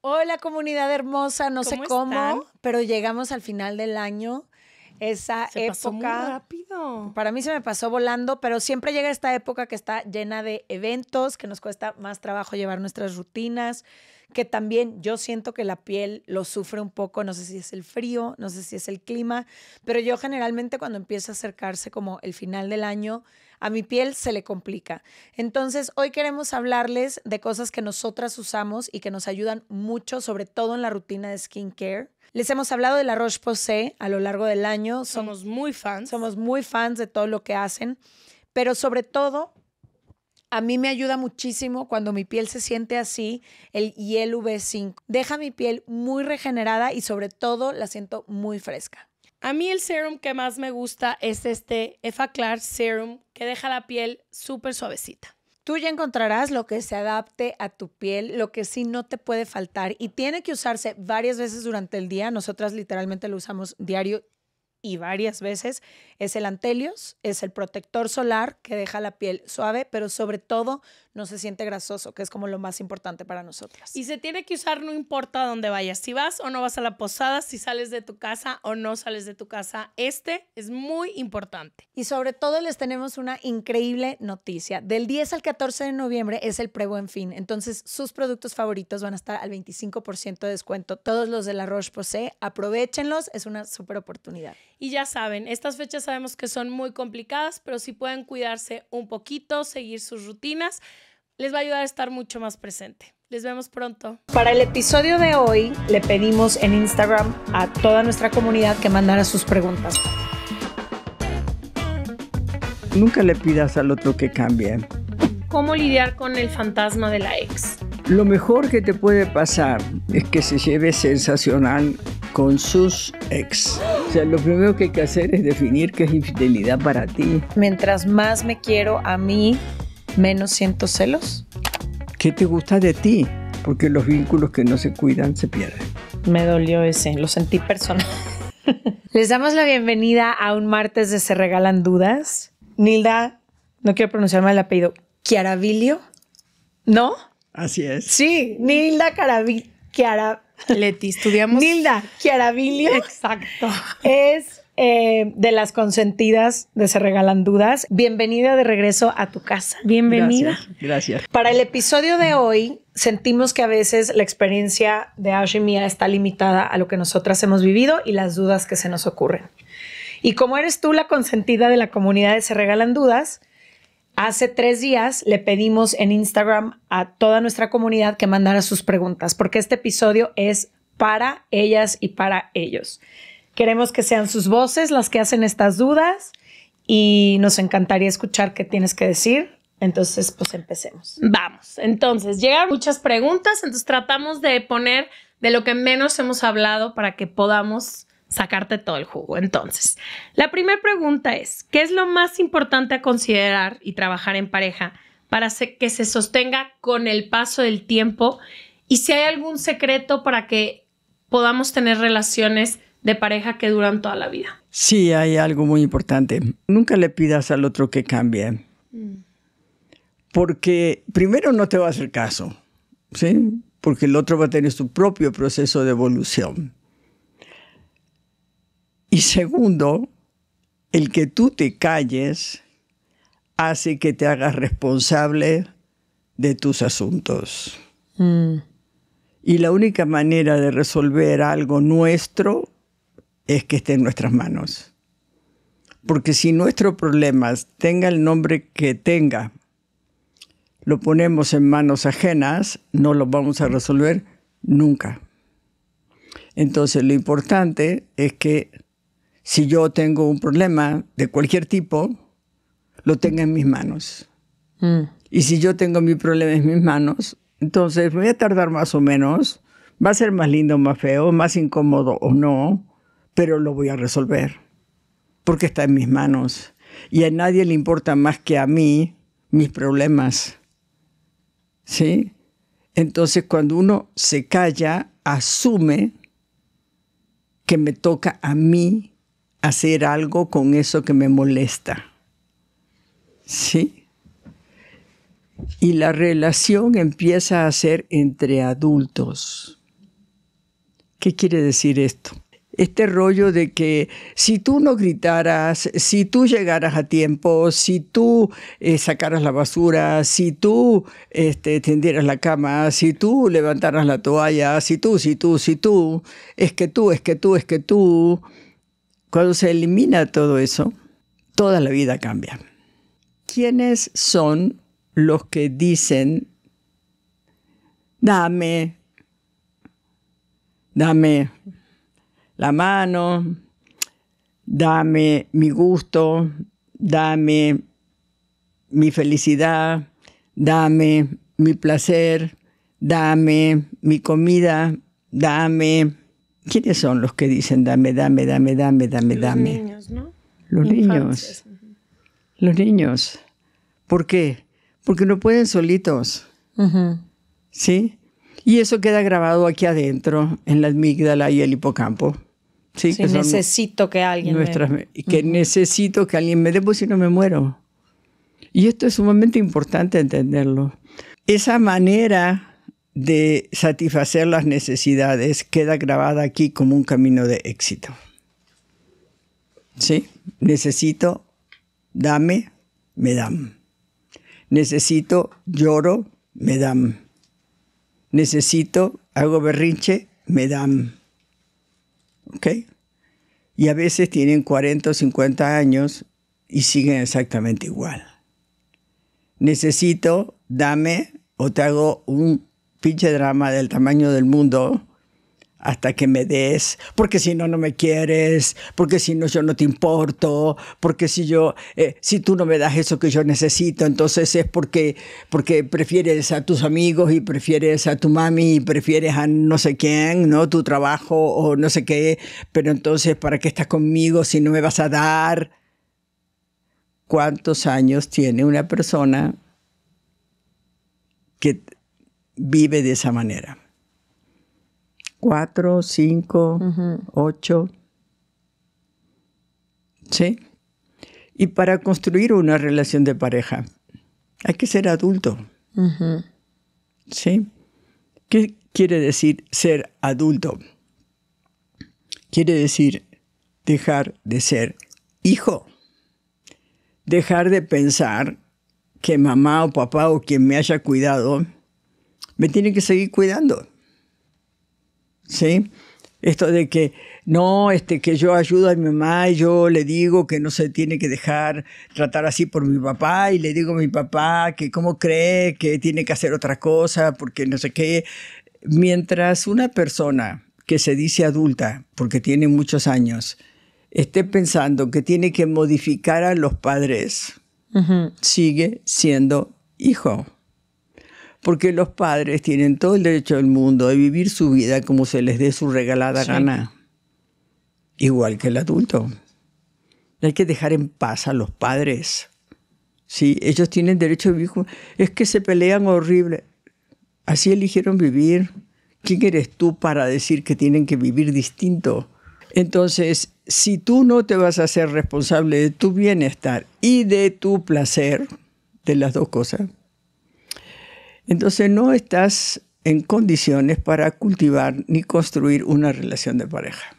Hola comunidad hermosa, no sé cómo, pero llegamos al final del año. Esa época Para mí se me pasó volando, pero siempre llega esta época que está llena de eventos, que nos cuesta más trabajo llevar nuestras rutinas, que también yo siento que la piel lo sufre un poco, no sé si es el frío, no sé si es el clima, pero yo generalmente cuando empieza a acercarse como el final del año, a mi piel se le complica. Entonces, hoy queremos hablarles de cosas que nosotras usamos y que nos ayudan mucho, sobre todo en la rutina de skincare. Les hemos hablado de la Roche-Posay a lo largo del año. Somos muy fans. Somos muy fans de todo lo que hacen, pero sobre todo a mí me ayuda muchísimo cuando mi piel se siente así, el hiel V5. Deja mi piel muy regenerada y sobre todo la siento muy fresca. A mí el serum que más me gusta es este Effaclar Serum que deja la piel súper suavecita. Tú ya encontrarás lo que se adapte a tu piel, lo que sí no te puede faltar y tiene que usarse varias veces durante el día. Nosotras literalmente lo usamos diario y varias veces. Es el antelios, es el protector solar que deja la piel suave, pero sobre todo no se siente grasoso, que es como lo más importante para nosotros. Y se tiene que usar no importa dónde vayas, si vas o no vas a la posada, si sales de tu casa o no sales de tu casa, este es muy importante. Y sobre todo les tenemos una increíble noticia. Del 10 al 14 de noviembre es el pre en fin, entonces sus productos favoritos van a estar al 25% de descuento, todos los de la Roche-Posay, aprovechenlos, es una súper oportunidad. Y ya saben, estas fechas sabemos que son muy complicadas, pero si sí pueden cuidarse un poquito, seguir sus rutinas les va a ayudar a estar mucho más presente. Les vemos pronto. Para el episodio de hoy le pedimos en Instagram a toda nuestra comunidad que mandara sus preguntas. Nunca le pidas al otro que cambie. ¿Cómo lidiar con el fantasma de la ex? Lo mejor que te puede pasar es que se lleve sensacional con sus ex. O sea, lo primero que hay que hacer es definir qué es infidelidad para ti. Mientras más me quiero a mí, menos siento celos. ¿Qué te gusta de ti? Porque los vínculos que no se cuidan se pierden. Me dolió ese, lo sentí personal. Les damos la bienvenida a un martes de Se Regalan Dudas. Nilda, no quiero pronunciar pronunciarme el apellido, Chiaravilio, ¿no? Así es. Sí, Nilda Caravilio. Leti, estudiamos. Nilda Chiaravilio. Exacto. Es eh, de las consentidas de Se Regalan Dudas. Bienvenida de regreso a tu casa. Bienvenida. Gracias. Para el episodio de hoy, sentimos que a veces la experiencia de Ash y mía está limitada a lo que nosotras hemos vivido y las dudas que se nos ocurren. Y como eres tú la consentida de la comunidad de Se Regalan Dudas, Hace tres días le pedimos en Instagram a toda nuestra comunidad que mandara sus preguntas, porque este episodio es para ellas y para ellos. Queremos que sean sus voces las que hacen estas dudas y nos encantaría escuchar qué tienes que decir. Entonces, pues empecemos. Vamos, entonces, llegan muchas preguntas, entonces tratamos de poner de lo que menos hemos hablado para que podamos sacarte todo el jugo. Entonces, la primera pregunta es, ¿qué es lo más importante a considerar y trabajar en pareja para que se sostenga con el paso del tiempo? Y si hay algún secreto para que podamos tener relaciones de pareja que duran toda la vida. Sí, hay algo muy importante. Nunca le pidas al otro que cambie. Mm. Porque primero no te va a hacer caso, ¿sí? Porque el otro va a tener su propio proceso de evolución. Y segundo, el que tú te calles hace que te hagas responsable de tus asuntos. Mm. Y la única manera de resolver algo nuestro es que esté en nuestras manos. Porque si nuestro problema tenga el nombre que tenga, lo ponemos en manos ajenas, no lo vamos a resolver nunca. Entonces lo importante es que si yo tengo un problema de cualquier tipo, lo tenga en mis manos. Mm. Y si yo tengo mi problema en mis manos, entonces voy a tardar más o menos, va a ser más lindo, o más feo, más incómodo o no, pero lo voy a resolver, porque está en mis manos. Y a nadie le importa más que a mí mis problemas. ¿Sí? Entonces cuando uno se calla, asume que me toca a mí hacer algo con eso que me molesta. ¿Sí? Y la relación empieza a ser entre adultos. ¿Qué quiere decir esto? este rollo de que si tú no gritaras, si tú llegaras a tiempo, si tú eh, sacaras la basura, si tú este, tendieras la cama, si tú levantaras la toalla, si tú, si tú, si tú, es que tú, es que tú, es que tú. Cuando se elimina todo eso, toda la vida cambia. ¿Quiénes son los que dicen, dame, dame, la mano, dame mi gusto, dame mi felicidad, dame mi placer, dame mi comida, dame... ¿Quiénes son los que dicen dame, dame, dame, dame, dame, dame? Los niños, ¿no? Los niños. Los niños. ¿Por qué? Porque no pueden solitos. ¿Sí? Y eso queda grabado aquí adentro, en la amígdala y el hipocampo. Sí, que necesito que alguien nuestras, me... Que necesito que alguien me dé, pues si no me muero. Y esto es sumamente importante entenderlo. Esa manera de satisfacer las necesidades queda grabada aquí como un camino de éxito. ¿Sí? Necesito, dame, me dan. Necesito, lloro, me dan. Necesito, hago berrinche, me dan. ¿Ok? Y a veces tienen 40 o 50 años y siguen exactamente igual. Necesito, dame o te hago un pinche drama del tamaño del mundo hasta que me des, porque si no, no me quieres, porque si no, yo no te importo, porque si yo, eh, si tú no me das eso que yo necesito, entonces es porque, porque prefieres a tus amigos y prefieres a tu mami y prefieres a no sé quién, ¿no? Tu trabajo o no sé qué, pero entonces, ¿para qué estás conmigo si no me vas a dar? ¿Cuántos años tiene una persona que vive de esa manera? cuatro, cinco, ocho. ¿Sí? Y para construir una relación de pareja, hay que ser adulto. ¿Sí? ¿Qué quiere decir ser adulto? Quiere decir dejar de ser hijo, dejar de pensar que mamá o papá o quien me haya cuidado me tiene que seguir cuidando. ¿sí? Esto de que no, este, que yo ayudo a mi mamá y yo le digo que no se tiene que dejar tratar así por mi papá y le digo a mi papá que cómo cree que tiene que hacer otra cosa porque no sé qué. Mientras una persona que se dice adulta porque tiene muchos años esté pensando que tiene que modificar a los padres, sigue siendo hijo porque los padres tienen todo el derecho del mundo de vivir su vida como se les dé su regalada gana, igual que el adulto. Hay que dejar en paz a los padres. Sí, ellos tienen derecho a vivir. Es que se pelean horrible. Así eligieron vivir. ¿Quién eres tú para decir que tienen que vivir distinto? Entonces, si tú no te vas a ser responsable de tu bienestar y de tu placer, de las dos cosas, entonces no estás en condiciones para cultivar ni construir una relación de pareja.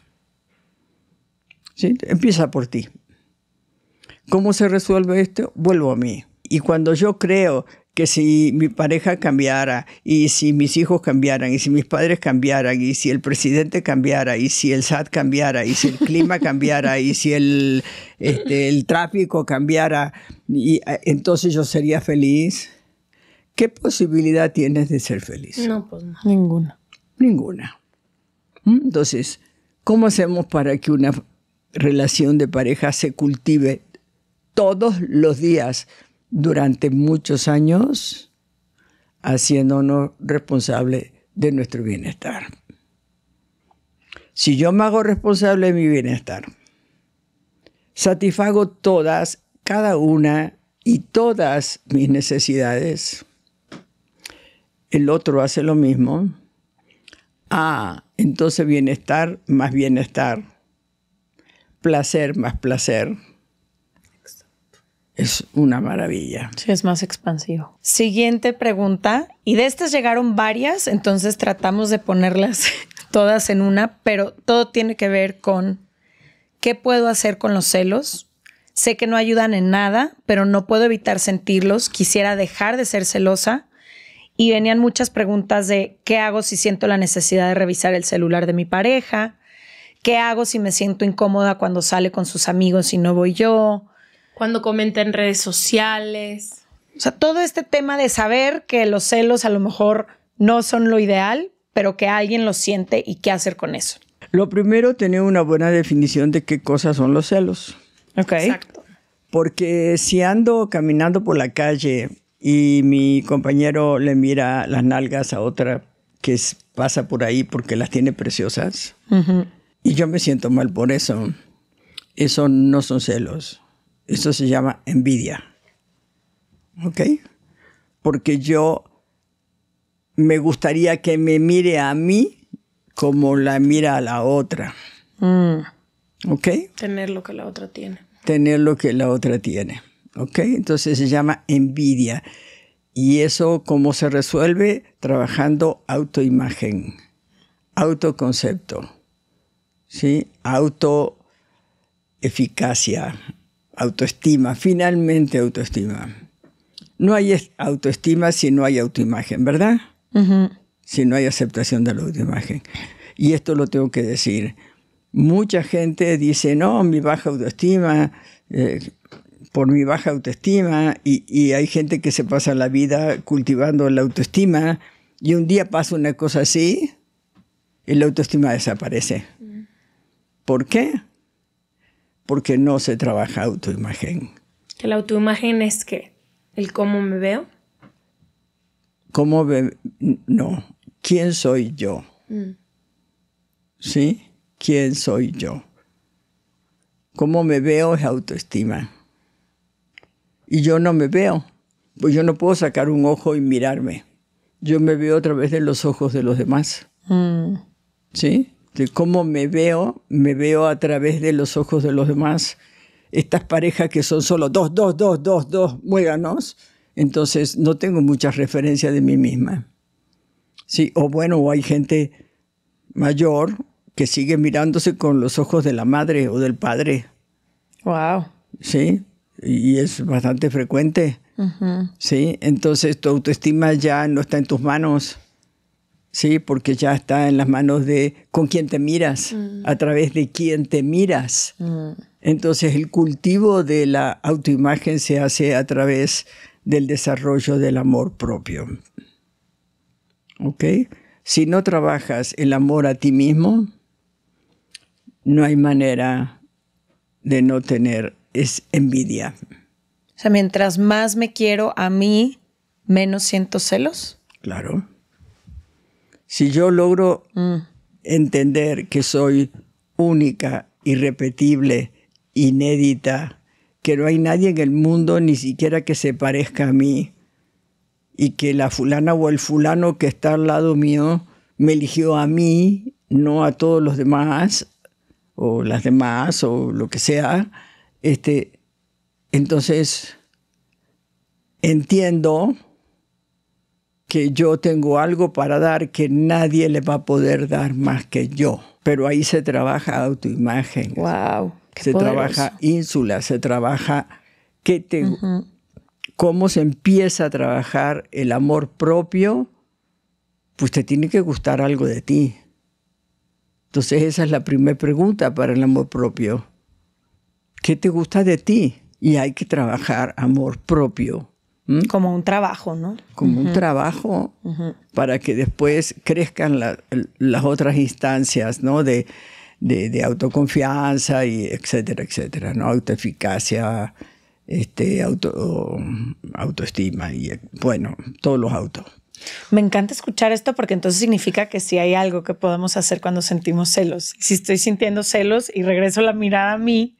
Empieza por ti. ¿Cómo se resuelve esto? Vuelvo a mí. Y cuando yo creo que si mi pareja cambiara, y si mis hijos cambiaran, y si mis padres cambiaran, y si el presidente cambiara, y si el SAT cambiara, y si el clima cambiara, y si el, este, el tráfico cambiara, y, eh, entonces yo sería feliz. ¿qué posibilidad tienes de ser feliz? No, pues Ninguna. Ninguna. ¿Mm? Entonces, ¿cómo hacemos para que una relación de pareja se cultive todos los días durante muchos años, haciéndonos responsables de nuestro bienestar? Si yo me hago responsable de mi bienestar, satisfago todas, cada una y todas mis necesidades, el otro hace lo mismo, ah, entonces bienestar más bienestar, placer más placer. Es una maravilla. Sí, es más expansivo. Siguiente pregunta, y de estas llegaron varias, entonces tratamos de ponerlas todas en una, pero todo tiene que ver con qué puedo hacer con los celos. Sé que no ayudan en nada, pero no puedo evitar sentirlos. Quisiera dejar de ser celosa, y venían muchas preguntas de qué hago si siento la necesidad de revisar el celular de mi pareja, qué hago si me siento incómoda cuando sale con sus amigos y no voy yo, cuando comenta en redes sociales. O sea, todo este tema de saber que los celos a lo mejor no son lo ideal, pero que alguien los siente y qué hacer con eso. Lo primero, tener una buena definición de qué cosas son los celos. Ok. Exacto. Porque si ando caminando por la calle y mi compañero le mira las nalgas a otra que pasa por ahí porque las tiene preciosas. Y yo me siento mal por eso. Eso no son celos. Eso se llama envidia. ¿Ok? Porque yo me gustaría que me mire a mí como la mira a la otra. Mm. ¿Ok? Tener lo que la otra tiene. Tener lo que la otra tiene. Entonces se llama envidia. ¿Y eso cómo se resuelve? Trabajando autoimagen, autoconcepto, ¿sí? autoeficacia, autoestima, finalmente autoestima. No hay autoestima si no hay autoimagen, ¿verdad? Si no hay aceptación de la autoimagen. Y esto lo tengo que decir. Mucha gente dice, no, mi baja autoestima, eh, por mi baja autoestima y, hay gente que se pasa la vida cultivando la autoestima y un día pasa una cosa así y la autoestima desaparece. Mm. ¿Por qué? Porque no se trabaja autoimagen. ¿Que la autoimagen es qué? ¿El cómo me veo? ¿Cómo me... No. ¿Quién soy yo? Mm. ¿Sí? ¿Quién soy yo? ¿Cómo me veo es autoestima? y yo no me veo. Pues yo no puedo sacar un ojo y mirarme. Yo me veo a través de los ojos de los demás. Mm. ¿Sí? De cómo me veo, me veo a través de los ojos de los demás. Estas parejas que son solo dos, dos, dos, dos, dos, muéganos. Entonces no tengo muchas referencias de mí misma. Sí, o bueno, o hay gente mayor que sigue mirándose con los ojos de la madre o del padre. Wow. Sí, y es bastante frecuente. ¿sí? Entonces tu autoestima ya no está en tus manos, ¿sí? porque ya está en las manos de con quién te miras, mm. a través de quién te miras. Mm. Entonces el cultivo de la autoimagen se hace a través del desarrollo del amor propio. ¿Ok? Si no trabajas el amor a ti mismo, no hay manera de no tener es envidia. O sea, mientras más me quiero a mí, menos siento celos. Claro. Si yo logro mm. entender que soy única, irrepetible, inédita, que no hay nadie en el mundo ni siquiera que se parezca a mí, y que la fulana o el fulano que está al lado mío me eligió a mí, no a todos los demás, o las demás, o lo que sea, este, entonces, entiendo que yo tengo algo para dar que nadie le va a poder dar más que yo. Pero ahí se trabaja autoimagen. Wow. se trabaja ínsula, se trabaja que cómo se empieza a trabajar el amor propio, pues te tiene que gustar algo de ti. Entonces esa es la primera pregunta para el amor propio. ¿Qué te gusta de ti? Y hay que trabajar amor propio. Como un trabajo, ¿no? Como un trabajo para que después crezcan las otras instancias, ¿no? De, autoconfianza y etcétera, etcétera, ¿no? Autoeficacia, este, auto, autoestima y, bueno, todos los autos. Me encanta escuchar esto porque entonces significa que sí hay algo que podemos hacer cuando sentimos celos. Si estoy sintiendo celos y regreso la mirada a mí,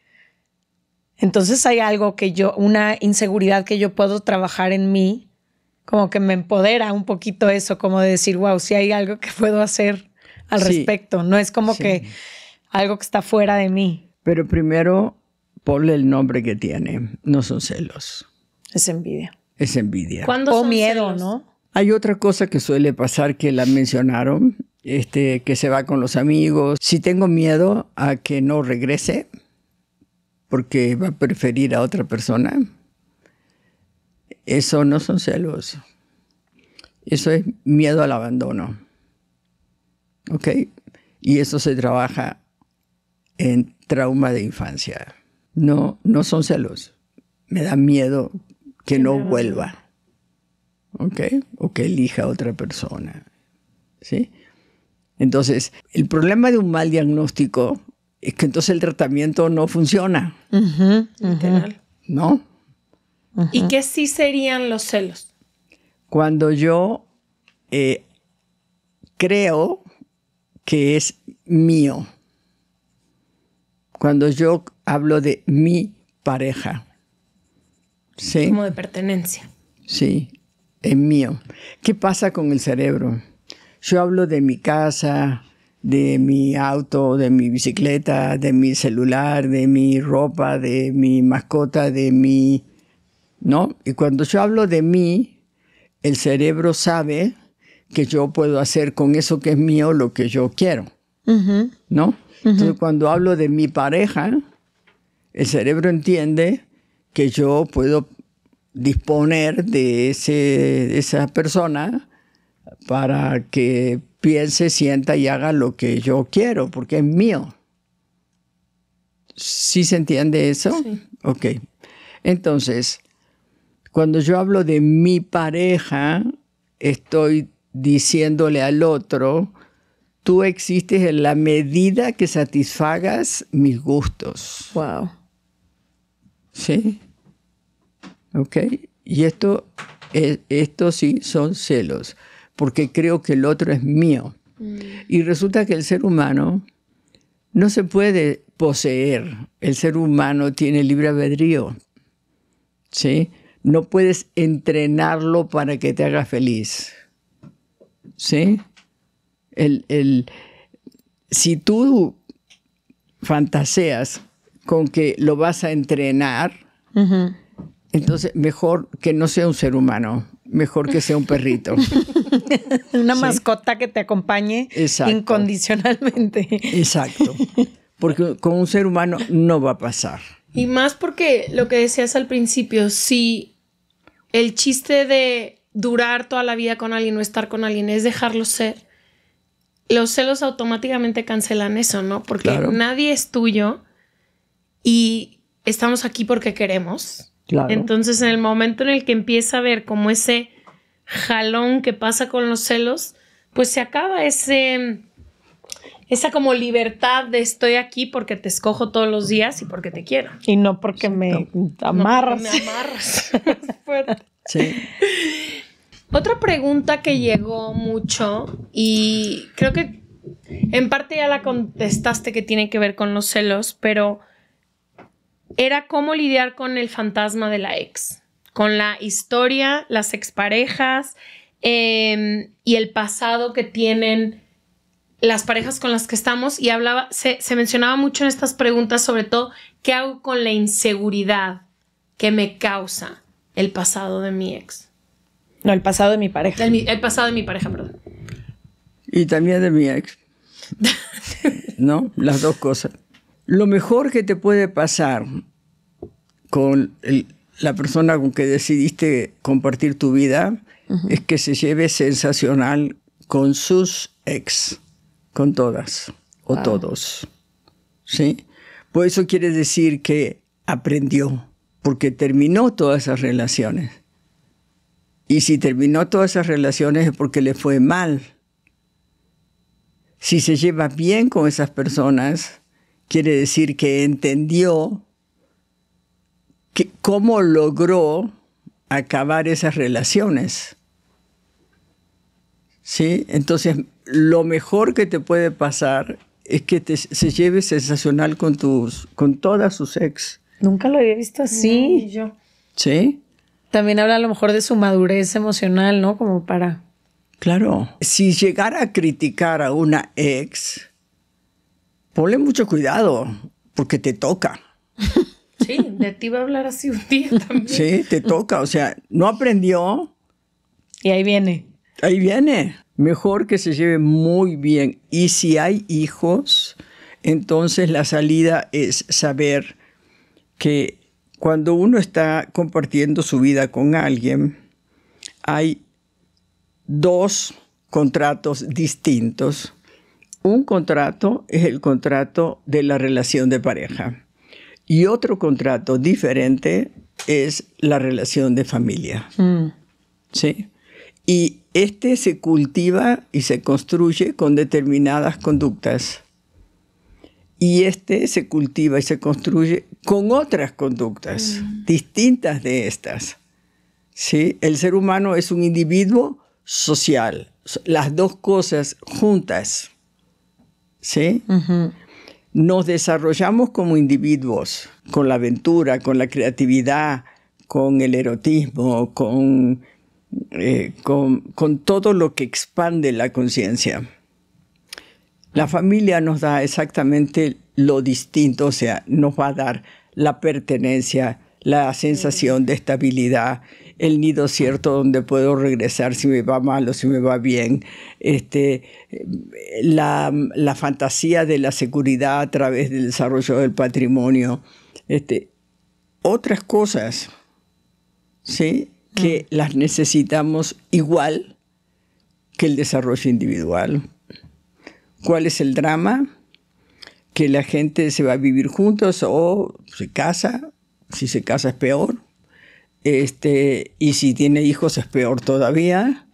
entonces hay algo que yo, una inseguridad que yo puedo trabajar en mí, como que me empodera un poquito eso, como de decir, wow, si hay algo que puedo hacer al respecto. No es como que algo que está fuera de mí. Pero primero, ponle el nombre que tiene. No son celos. Es envidia. Es envidia. o miedo, ¿no? Hay otra cosa que suele pasar que la mencionaron, este, que se va con los amigos. Si tengo miedo a que no regrese, porque va a preferir a otra persona. Eso no son celos. Eso es miedo al abandono. ¿Ok? Y eso se trabaja en trauma de infancia. No, no son celos. Me da miedo que no vuelva. ¿Ok? O que elija a otra persona. ¿Sí? Entonces, el problema de un mal diagnóstico es que entonces el tratamiento no funciona. ¿No? ¿Y qué sí serían los celos? Cuando yo eh, creo que es mío. Cuando yo hablo de mi pareja. ¿Sí? Como de pertenencia. Sí, es mío. ¿Qué pasa con el cerebro? Yo hablo de mi casa, de mi auto, de mi bicicleta, de mi celular, de mi ropa, de mi mascota, de mi... ¿No? Y cuando yo hablo de mí, el cerebro sabe que yo puedo hacer con eso que es mío lo que yo quiero. ¿No? Entonces cuando hablo de mi pareja, el cerebro entiende que yo puedo disponer de, ese, de esa persona para que piense, sienta y haga lo que yo quiero, porque es mío. ¿Sí se entiende eso? Sí. Ok. Entonces, cuando yo hablo de mi pareja, estoy diciéndole al otro, tú existes en la medida que satisfagas mis gustos. Wow. ¿Sí? Ok. Y esto, esto sí son celos porque creo que el otro es mío. Mm. Y resulta que el ser humano no se puede poseer. El ser humano tiene libre albedrío. ¿Sí? No puedes entrenarlo para que te haga feliz. ¿Sí? El, si tú fantaseas con que lo vas a entrenar, entonces mejor que no sea un ser humano, mejor que sea un perrito. Una mascota que te acompañe incondicionalmente. Exacto. Porque con un ser humano no va a pasar. Y más porque lo que decías al principio, si el chiste de durar toda la vida con alguien o estar con alguien es dejarlo ser, los celos automáticamente cancelan eso, ¿no? Porque nadie es tuyo y estamos aquí porque queremos entonces, en el momento en el que empieza a ver como ese jalón que pasa con los celos, pues se acaba ese esa como libertad de estoy aquí porque te escojo todos los días y porque te quiero. Y no porque me amarras. No porque me amarras. Otra pregunta que llegó mucho y creo que en parte ya la contestaste que tiene que ver con los celos, pero era cómo lidiar con el fantasma de la ex, con la historia, las exparejas em, y el pasado que tienen las parejas con las que estamos y hablaba, se, mencionaba mucho en estas preguntas sobre todo qué hago con la inseguridad que me causa el pasado de mi ex. No, el pasado de mi pareja. el pasado de mi pareja, perdón. Y también de mi ex. ¿No? Las dos cosas. Lo mejor que te puede pasar con la persona con que decidiste compartir tu vida es que se lleve sensacional con sus ex, con todas o todos. ¿Sí? Por pues eso quiere decir que aprendió, porque terminó todas esas relaciones. Y si terminó todas esas relaciones es porque le fue mal. Si se lleva bien con esas personas, Quiere decir que entendió que cómo logró acabar esas relaciones. ¿Sí? Entonces, lo mejor que te puede pasar es que te, se lleve sensacional con, tus, con todas sus ex. Nunca lo había visto así. yo. ¿Sí? También habla a lo mejor de su madurez emocional, ¿no? Como para... Claro. Si llegara a criticar a una ex, ponle mucho cuidado porque te toca. Sí, de ti va a hablar así un día también. Sí, te toca, o sea, no aprendió. Y ahí viene. Ahí viene. Mejor que se lleve muy bien. Y si hay hijos, entonces la salida es saber que cuando uno está compartiendo su vida con alguien, hay dos contratos distintos un contrato es el contrato de la relación de pareja y otro contrato diferente es la relación de familia. Mm. ¿Sí? Y este se cultiva y se construye con determinadas conductas. Y este se cultiva y se construye con otras conductas mm. distintas de estas. ¿Sí? El ser humano es un individuo social. Las dos cosas juntas. ¿sí? Nos desarrollamos como individuos, con la aventura, con la creatividad, con el erotismo, con, eh, con, con todo lo que expande la conciencia. La familia nos da exactamente lo distinto, o sea, nos va a dar la pertenencia, la sensación de estabilidad, el nido cierto donde puedo regresar si me va mal o si me va bien, este, la, fantasía de la seguridad a través del desarrollo del patrimonio, este, otras cosas, ¿sí? que mm. las necesitamos igual que el desarrollo individual. ¿Cuál es el drama? Que la gente se va a vivir juntos o se casa, si se casa es peor, este, y si tiene hijos es peor todavía,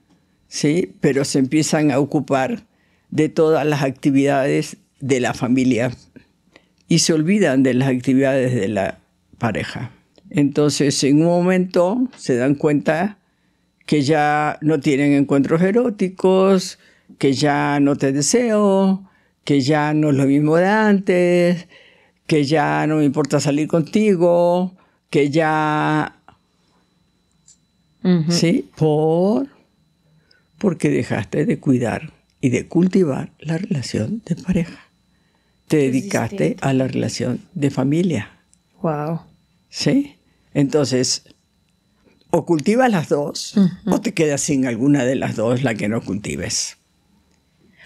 ¿sí? Pero se empiezan a ocupar de todas las actividades de la familia y se olvidan de las actividades de la pareja. Entonces, en un momento se dan cuenta que ya no tienen encuentros eróticos, que ya no te deseo, que ya no es lo mismo de antes, que ya no me importa salir contigo, que ya ¿Sí? Por, porque dejaste de cuidar y de cultivar la relación de pareja. Te dedicaste a la relación de familia. Wow. ¿Sí? Entonces, o cultivas las dos o te quedas sin alguna de las dos, la que no cultives.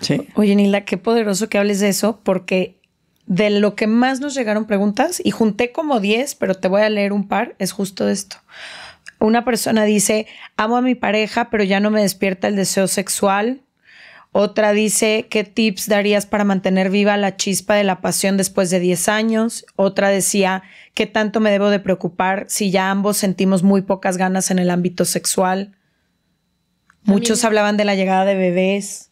¿Sí? Oye, Nila, qué poderoso que hables de eso, porque de lo que más nos llegaron preguntas, y junté como 10, pero te voy a leer un par, es justo esto. Una persona dice, amo a mi pareja, pero ya no me despierta el deseo sexual. Otra dice, ¿qué tips darías para mantener viva la chispa de la pasión después de 10 años? Otra decía, ¿qué tanto me debo de preocupar si ya ambos sentimos muy pocas ganas en el ámbito sexual? Muchos hablaban de la llegada de bebés.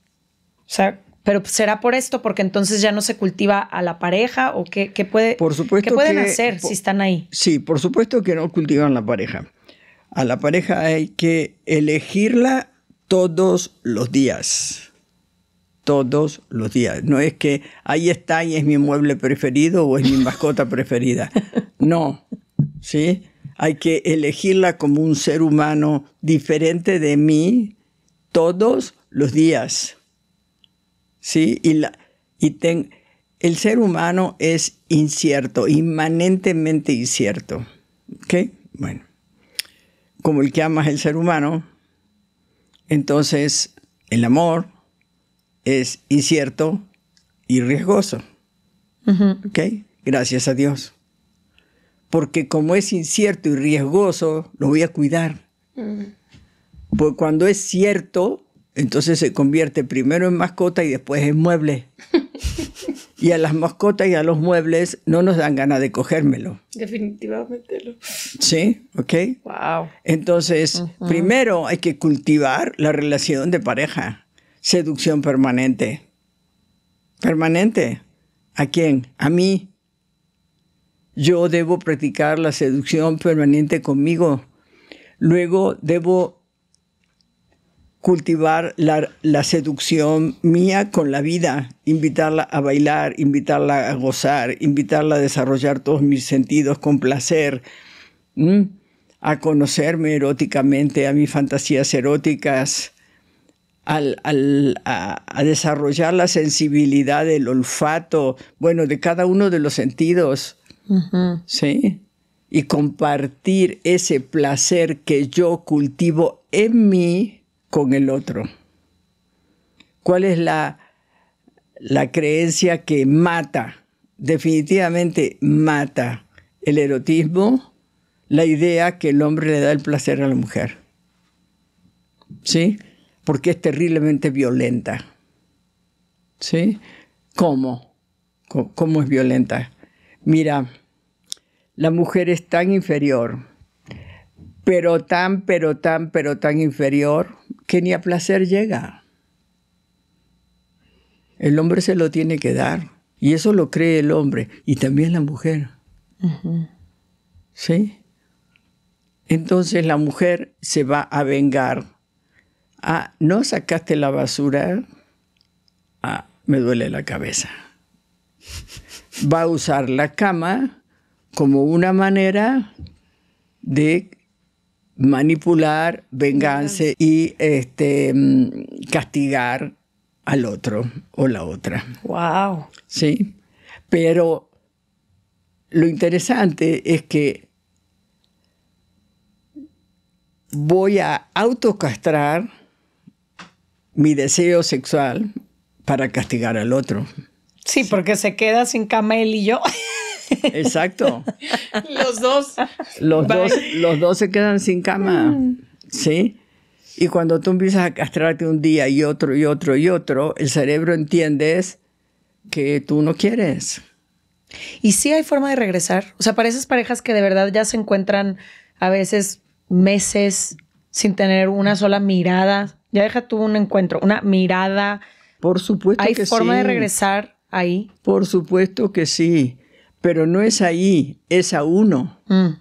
O sea, pero será por esto, porque entonces ya no se cultiva a la pareja o qué, puede, pueden hacer si están ahí. Sí, por supuesto que no cultivan la pareja. A la pareja hay que elegirla todos los días. Todos los días. No es que ahí está y es mi mueble preferido o es mi mascota preferida. No. ¿Sí? Hay que elegirla como un ser humano diferente de mí todos los días. ¿Sí? Y, el ser humano es incierto, inmanentemente incierto. ¿Ok? Bueno como el que amas el ser humano, entonces el amor es incierto y riesgoso. ¿Ok? Gracias a Dios. Porque como es incierto y riesgoso, lo voy a cuidar. Mm. Porque cuando es cierto, entonces se convierte primero en mascota y después en mueble. y a las mascotas y a los muebles no nos dan ganas de cogérmelo. Definitivamente Sí, ok. Wow. Entonces, primero hay que cultivar la relación de pareja. Seducción permanente. Permanente. ¿A quién? A mí. Yo debo practicar la seducción permanente conmigo. Luego debo cultivar la, seducción mía con la vida, invitarla a bailar, invitarla a gozar, invitarla a desarrollar todos mis sentidos con placer, a conocerme eróticamente, a mis fantasías eróticas, a, desarrollar la sensibilidad del olfato, bueno, de cada uno de los sentidos. Sí y compartir ese placer que yo cultivo en mí con el otro? ¿Cuál es la, la creencia que mata, definitivamente mata el erotismo, la idea que el hombre le da el placer a la mujer? ¿Sí? Porque es terriblemente violenta. ¿Sí? ¿Cómo? ¿Cómo es violenta? Mira, la mujer es tan inferior, pero tan, pero tan, pero tan inferior que ni a placer llega. El hombre se lo tiene que dar. Y eso lo cree el hombre y también la mujer. ¿Sí? Entonces la mujer se va a vengar. Ah, no sacaste la basura. Ah, me duele la cabeza. Va a usar la cama como una manera de manipular, venganza y este, mm, castigar al otro o la otra. ¡Wow! Sí, pero lo interesante es que voy a autocastrar mi deseo sexual para castigar al otro. Sí, porque se queda sin Camel y yo. Exacto. los dos. Los dos, los dos se quedan sin cama. ¿Sí? Y cuando tú empiezas a castrarte un día y otro y otro y otro, el cerebro entiendes que tú no quieres. Y si hay forma de regresar. O sea, para esas parejas que de verdad ya se encuentran a veces meses sin tener una sola mirada, ya deja tú un encuentro, una mirada. Por supuesto ¿Hay forma de regresar ahí? Por supuesto que sí pero no es ahí, es a uno. Mm.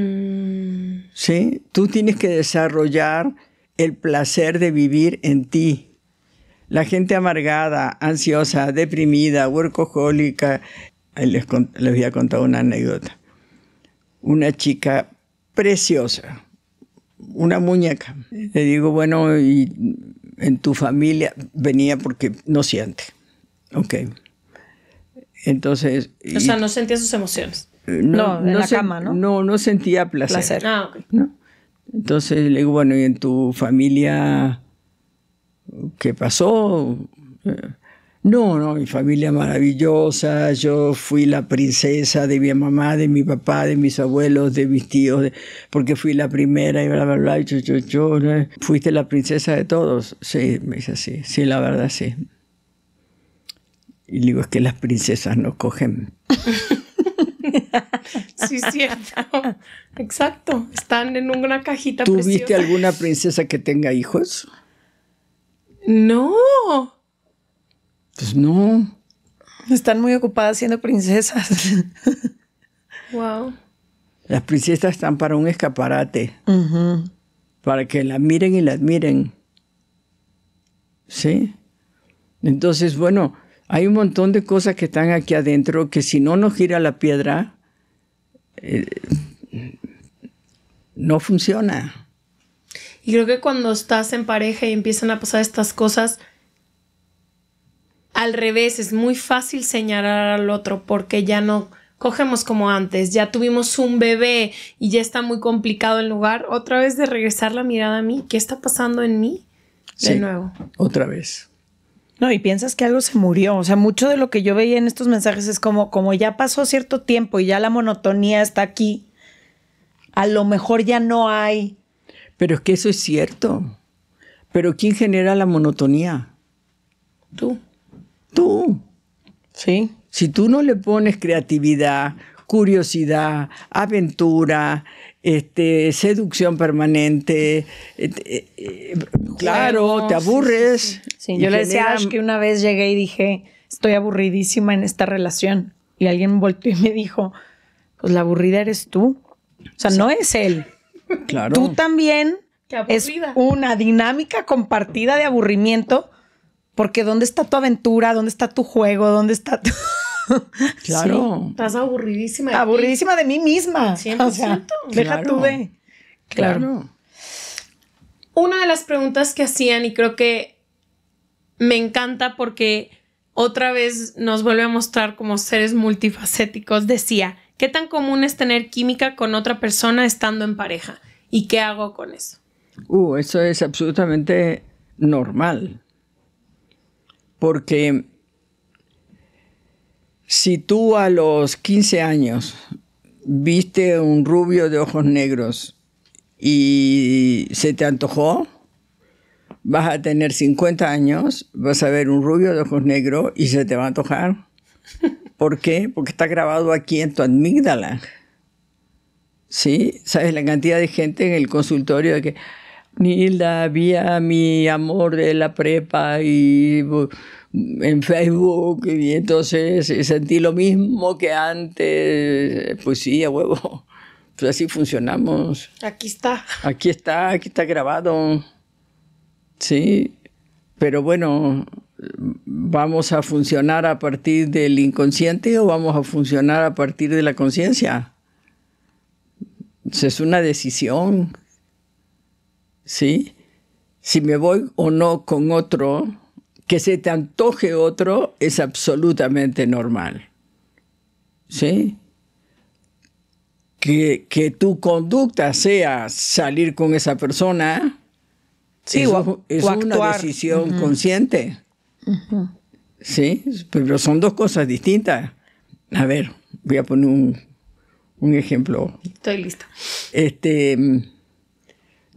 Mm. ¿Sí? Tú tienes que desarrollar el placer de vivir en ti. La gente amargada, ansiosa, deprimida, huercojólica. les, voy a contar una anécdota. Una chica preciosa, una muñeca. Le digo, bueno, y en tu familia venía porque no siente. Ok entonces... O sea, no sentía sus emociones. Eh, no, no en la cama, ¿no? No, no sentía placer. placer. Ah, Entonces le digo, bueno, ¿y en tu familia qué pasó? Eh, no, no, mi familia maravillosa, yo fui la princesa de mi mamá, de mi papá, de mis abuelos, de mis tíos, porque fui la primera y bla, bla, bla, yo, yo, yo, eh, fuiste la princesa de todos. Sí, me dice así, sí, la verdad, sí. Y digo, es que las princesas no cogen. sí, cierto. Exacto. Están en una cajita. preciosa. alguna princesa que tenga hijos? No. Pues no. Están muy ocupadas siendo princesas. wow. Las princesas están para un escaparate. Para que la miren y la admiren ¿Sí? Entonces, bueno, hay un montón de cosas que están aquí adentro que si no nos gira la piedra, eh, no funciona. Y creo que cuando estás en pareja y empiezan a pasar estas cosas, al revés, es muy fácil señalar al otro porque ya no cogemos como antes, ya tuvimos un bebé y ya está muy complicado el lugar, otra vez de regresar la mirada a mí, ¿qué está pasando en mí? De nuevo. Otra vez. No, y piensas que algo se murió. O sea, mucho de lo que yo veía en estos mensajes es como, como ya pasó cierto tiempo y ya la monotonía está aquí, a lo mejor ya no hay. Pero es que eso es cierto. Pero ¿quién genera la monotonía? Tú. Tú. Sí. Si tú no le pones creatividad, curiosidad, aventura, este, seducción permanente. Eh, eh, eh, claro, te aburres. yo le decía a Ash que una vez llegué y dije, estoy aburridísima en esta relación. Y alguien volvió y me dijo, pues la aburrida eres tú. O sea, no es él. Claro. Tú también es una dinámica compartida de aburrimiento, porque ¿dónde está tu aventura? ¿Dónde está tu juego? ¿Dónde está tu... Claro. estás aburridísima. aburridísima de mí misma. 100%. O sea, deja claro. claro. Una de las preguntas que hacían, y creo que me encanta porque otra vez nos vuelve a mostrar como seres multifacéticos, decía, ¿qué tan común es tener química con otra persona estando en pareja? ¿Y qué hago con eso? Uh, eso es absolutamente normal. Porque si tú a los 15 años viste un rubio de ojos negros y se te antojó, vas a tener 50 años, vas a ver un rubio de ojos negros y se te va a antojar. ¿Por qué? Porque está grabado aquí en tu amígdala. ¿Sí? ¿Sabes la cantidad de gente en el consultorio de que, Nilda, había mi amor de la prepa y en Facebook y entonces eh, sentí lo mismo que antes. Pues sí, a huevo. Pues así funcionamos. Aquí está. Aquí está, aquí está grabado. Sí, pero bueno, ¿vamos a funcionar a partir del inconsciente o vamos a funcionar a partir de la conciencia? Pues es una decisión. ¿Sí? Si me voy o no con otro, que se te antoje otro es absolutamente normal. ¿Sí? Que, que tu conducta sea salir con esa persona es, una decisión consciente. ¿Sí? Pero son dos cosas distintas. A ver, voy a poner un, ejemplo. Estoy lista. Este,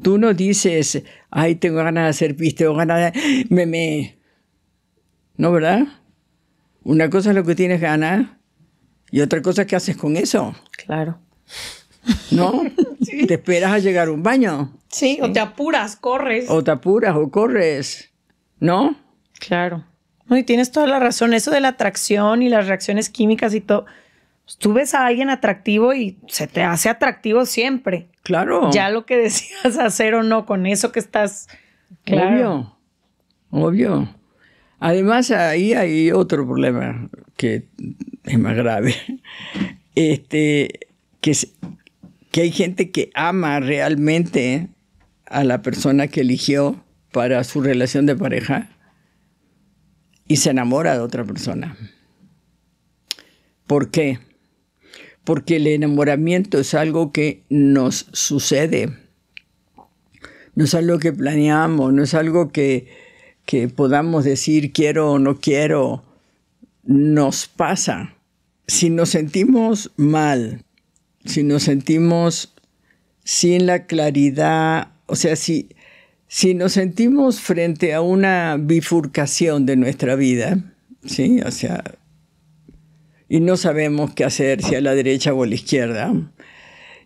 tú no dices, ay, tengo ganas de hacer piste o ganas de... Me, me, ¿No, verdad? Una cosa es lo que tienes ganas y otra cosa es qué haces con eso. Claro. ¿No? Te esperas a llegar a un baño. Sí, o te apuras, corres. O te apuras o corres. ¿No? Claro. No, y tienes toda la razón. Eso de la atracción y las reacciones químicas y todo. Pues, tú ves a alguien atractivo y se te hace atractivo siempre. Claro. Ya lo que decías hacer o no con eso que estás. Claro. Obvio. Obvio. Además, ahí hay otro problema que es más grave, este, que, que hay gente que ama realmente a la persona que eligió para su relación de pareja y se enamora de otra persona. ¿Por qué? Porque el enamoramiento es algo que nos sucede, no es algo que planeamos, no es algo que que podamos decir quiero o no quiero, nos pasa. Si nos sentimos mal, si nos sentimos sin la claridad, o sea, si, si nos sentimos frente a una bifurcación de nuestra vida, ¿sí? O sea, y no sabemos qué hacer, si a la derecha o a la izquierda,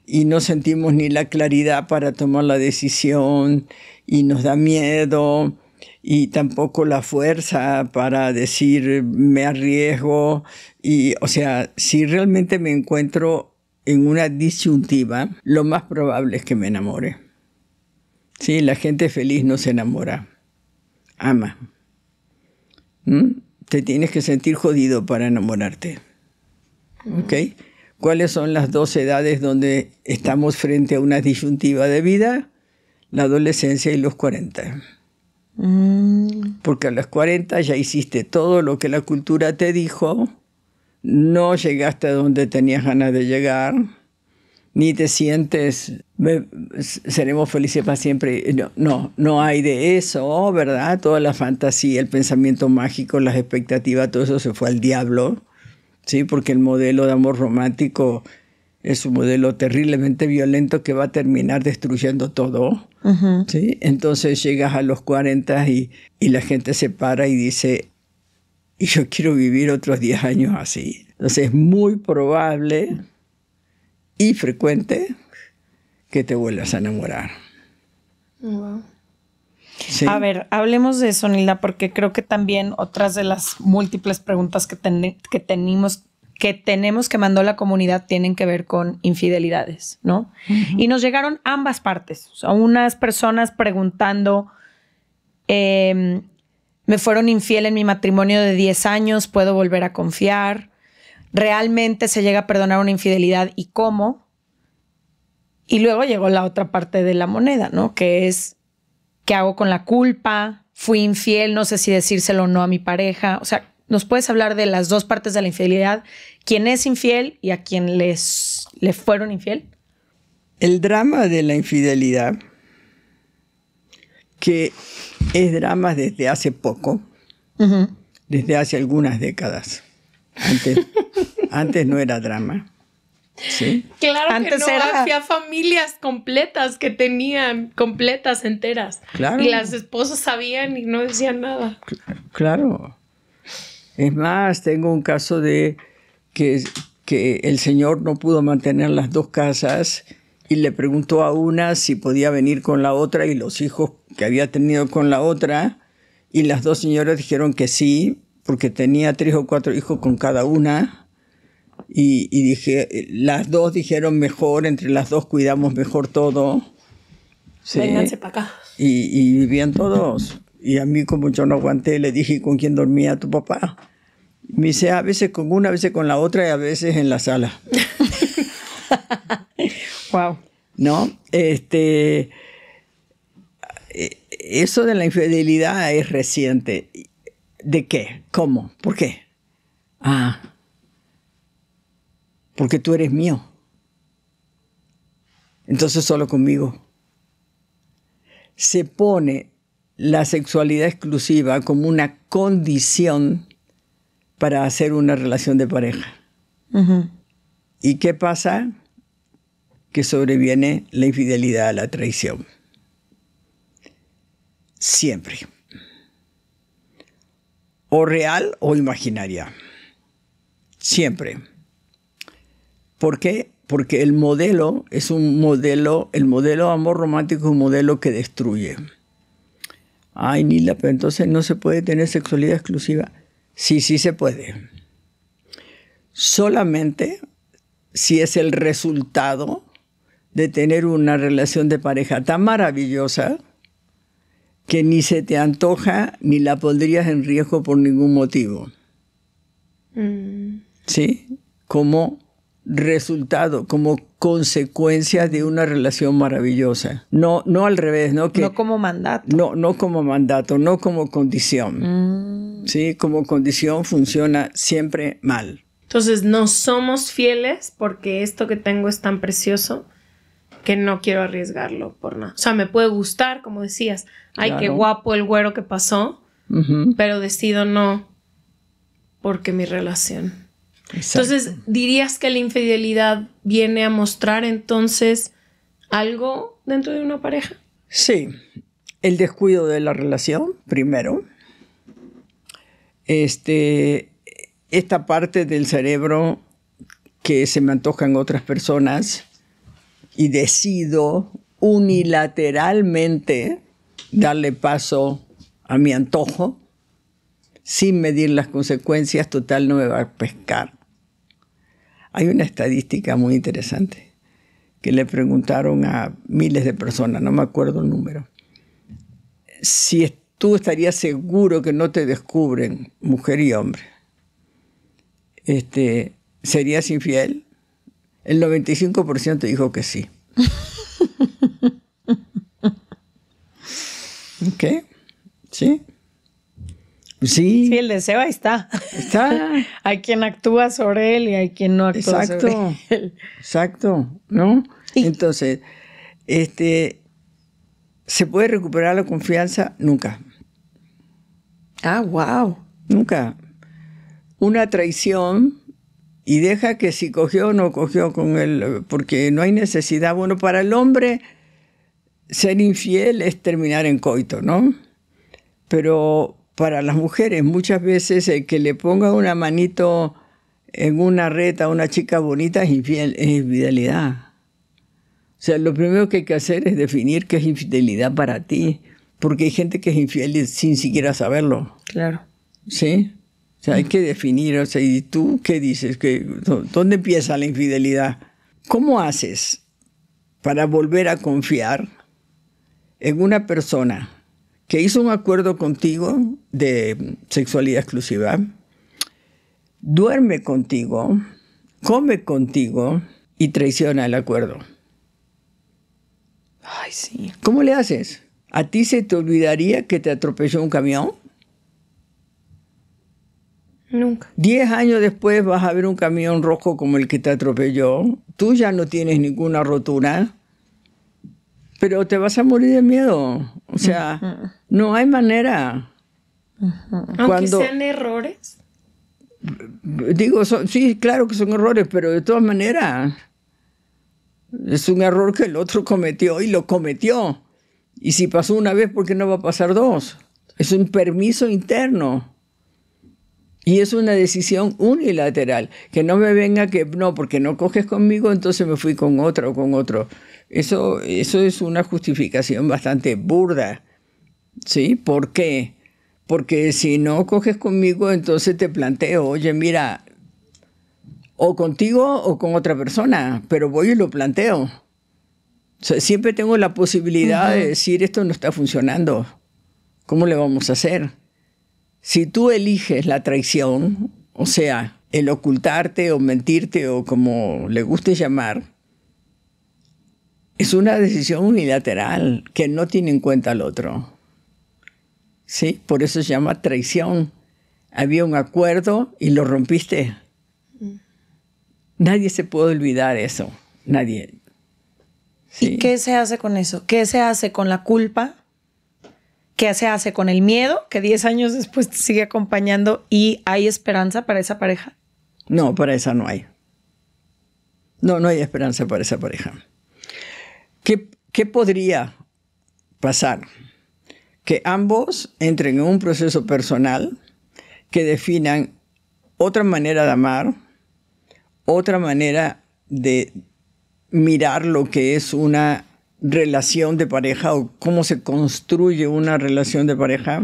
y no sentimos ni la claridad para tomar la decisión, y nos da miedo, y tampoco la fuerza para decir me arriesgo y o sea, si realmente me encuentro en una disyuntiva, lo más probable es que me enamore. Sí, la gente feliz no se enamora, ama. ¿Mm? Te tienes que sentir jodido para enamorarte. ¿Ok? ¿Cuáles son las dos edades donde estamos frente a una disyuntiva de vida? La adolescencia y los 40. Mm. Porque a las 40 ya hiciste todo lo que la cultura te dijo, no llegaste a donde tenías ganas de llegar, ni te sientes, seremos felices para siempre. No, no, no, hay de eso, ¿verdad? Toda la fantasía, el pensamiento mágico, las expectativas, todo eso se fue al diablo, ¿sí? Porque el modelo de amor romántico es un modelo terriblemente violento que va a terminar destruyendo todo. Entonces llegas a los 40 y, la gente se para y dice, y yo quiero vivir otros 10 años así. Entonces es muy probable y frecuente que te vuelvas a enamorar. A ver, hablemos de eso, Nilda, porque creo que también otras de las múltiples preguntas que, que tenemos, que tenemos que mandó la comunidad tienen que ver con infidelidades, ¿no? Y nos llegaron ambas partes, o unas personas preguntando, em, me fueron infiel en mi matrimonio de 10 años, puedo volver a confiar, realmente se llega a perdonar una infidelidad y cómo. Y luego llegó la otra parte de la moneda, ¿no? Que es, ¿qué hago con la culpa? Fui infiel, no sé si decírselo o no a mi pareja. O sea, ¿Nos puedes hablar de las dos partes de la infidelidad? ¿Quién es infiel y a quién les, le fueron infiel? El drama de la infidelidad, que es drama desde hace poco, desde hace algunas décadas. Antes, no era drama. ¿sí? Claro antes que no, era... familias completas que tenían completas enteras. Y las esposas sabían y no decían nada. Claro. Es más, tengo un caso de que, el señor no pudo mantener las dos casas y le preguntó a una si podía venir con la otra y los hijos que había tenido con la otra y las dos señoras dijeron que sí porque tenía tres o cuatro hijos con cada una y, dije las dos dijeron mejor entre las dos cuidamos mejor todo vénganse para acá y vivían todos y a mí como yo no aguanté, le dije, ¿con quién dormía tu papá? Me dice, a veces con una, a veces con la otra y a veces en la sala. wow. ¿No? Este, e, eso de la infidelidad es reciente. ¿De qué? ¿Cómo? ¿Por qué? Ah, porque tú eres mío. Entonces solo conmigo. Se pone la sexualidad exclusiva como una condición para hacer una relación de pareja. ¿Y qué pasa? Que sobreviene la infidelidad la traición. Siempre. O real o imaginaria. Siempre. ¿Por qué? Porque el modelo es un modelo, el modelo amor romántico es un modelo que destruye. Ay, Nila, pero entonces no se puede tener sexualidad exclusiva. Sí, sí se puede. Solamente si es el resultado de tener una relación de pareja tan maravillosa que ni se te antoja ni la pondrías en riesgo por ningún motivo. Mm. ¿Sí? Como resultado, como consecuencia de una relación maravillosa. No, no al revés, ¿no? Que, no como mandato. No, no como mandato, no como condición. Mm. Sí, como condición funciona siempre mal. Entonces, no somos fieles porque esto que tengo es tan precioso que no quiero arriesgarlo por nada. O sea, me puede gustar, como decías, ay, que qué guapo el güero que pasó, pero decido no porque mi relación. Entonces, ¿dirías que la infidelidad viene a mostrar entonces algo dentro de una pareja? Sí, el descuido de la relación, primero. Este, esta parte del cerebro que se me antoja en otras personas y decido unilateralmente darle paso a mi antojo sin medir las consecuencias, total no me va a pescar. Hay una estadística muy interesante que le preguntaron a miles de personas, no me acuerdo el número, si tú estarías seguro que no te descubren, mujer y hombre, este, ¿serías infiel? El 95% dijo que sí. ¿Ok? ¿Sí? Sí. Sí, el deseo ahí está. Está. hay quien actúa sobre él y hay quien no actúa sobre él. Exacto, ¿no? Entonces, este, ¿se puede recuperar la confianza? Nunca. Ah, wow. Nunca. Una traición y deja que si cogió o no cogió con él, porque no hay necesidad. Bueno, para el hombre ser infiel es terminar en coito, ¿no? Pero para las mujeres. Muchas veces el eh, que le ponga una manito en una reta a una chica bonita es, infidelidad. O sea, lo primero que hay que hacer es definir qué es infidelidad para ti, porque hay gente que es infiel sin siquiera saberlo. Claro. ¿Sí? O sea, hay que definir, o sea, ¿y tú qué dices? ¿Qué, ¿Dónde empieza la infidelidad? ¿Cómo haces para volver a confiar en una persona que hizo un acuerdo contigo de sexualidad exclusiva, duerme contigo, come contigo y traiciona el acuerdo. Ay, sí. ¿Cómo le haces? ¿A ti se te olvidaría que te atropelló un camión? Nunca. Diez años después vas a ver un camión rojo como el que te atropelló. Tú ya no tienes ninguna rotura pero te vas a morir de miedo. O sea, no hay manera. Aunque sean errores. Digo, sí, claro que son errores, pero de todas maneras, es un error que el otro cometió y lo cometió. Y si pasó una vez, ¿por qué no va a pasar dos? Es un permiso interno. Y es una decisión unilateral. Que no me venga que no, porque no coges conmigo, entonces me fui con otra o con otro. Eso, es una justificación bastante burda. ¿Sí? ¿Por qué? Porque si no coges conmigo, entonces te planteo, oye, mira, o contigo o con otra persona, pero voy y lo planteo. siempre tengo la posibilidad de decir, esto no está funcionando, ¿cómo le vamos a hacer? Si tú eliges la traición, o sea, el ocultarte o mentirte o como le guste llamar, es una decisión unilateral que no tiene en cuenta al otro. ¿Sí? Por eso se llama traición. Había un acuerdo y lo rompiste. Mm. Nadie se puede olvidar eso. Nadie. ¿Y qué se hace con eso? ¿Qué se hace con la culpa? ¿Qué se hace con el miedo que 10 años después te sigue acompañando y hay esperanza para esa pareja? No, para esa no hay. No, no hay esperanza para esa pareja. ¿Qué, podría pasar? Que ambos entren en un proceso personal que definan otra manera de amar, otra manera de mirar lo que es una relación de pareja o cómo se construye una relación de pareja.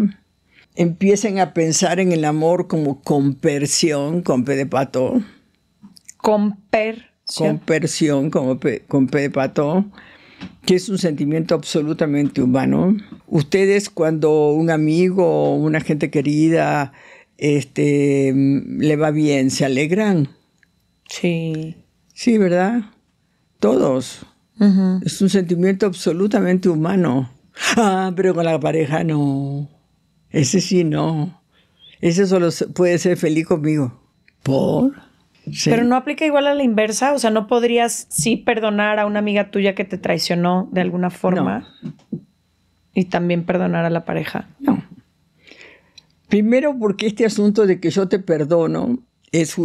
Empiecen a pensar en el amor como compersión, con P de pato. Compersión. Compersión, como con de pato que es un sentimiento absolutamente humano. Ustedes cuando un amigo, o una gente querida, este, le va bien, se alegran. Sí. Sí, ¿verdad? Todos. Es un sentimiento absolutamente humano. Ah, pero con la pareja no. Ese sí no. Ese solo puede ser feliz conmigo. ¿Por? Pero no aplica igual a la inversa, o sea, no podrías sí perdonar a una amiga tuya que te traicionó de alguna forma y también perdonar a la pareja. No. Primero porque este asunto de que yo te perdono es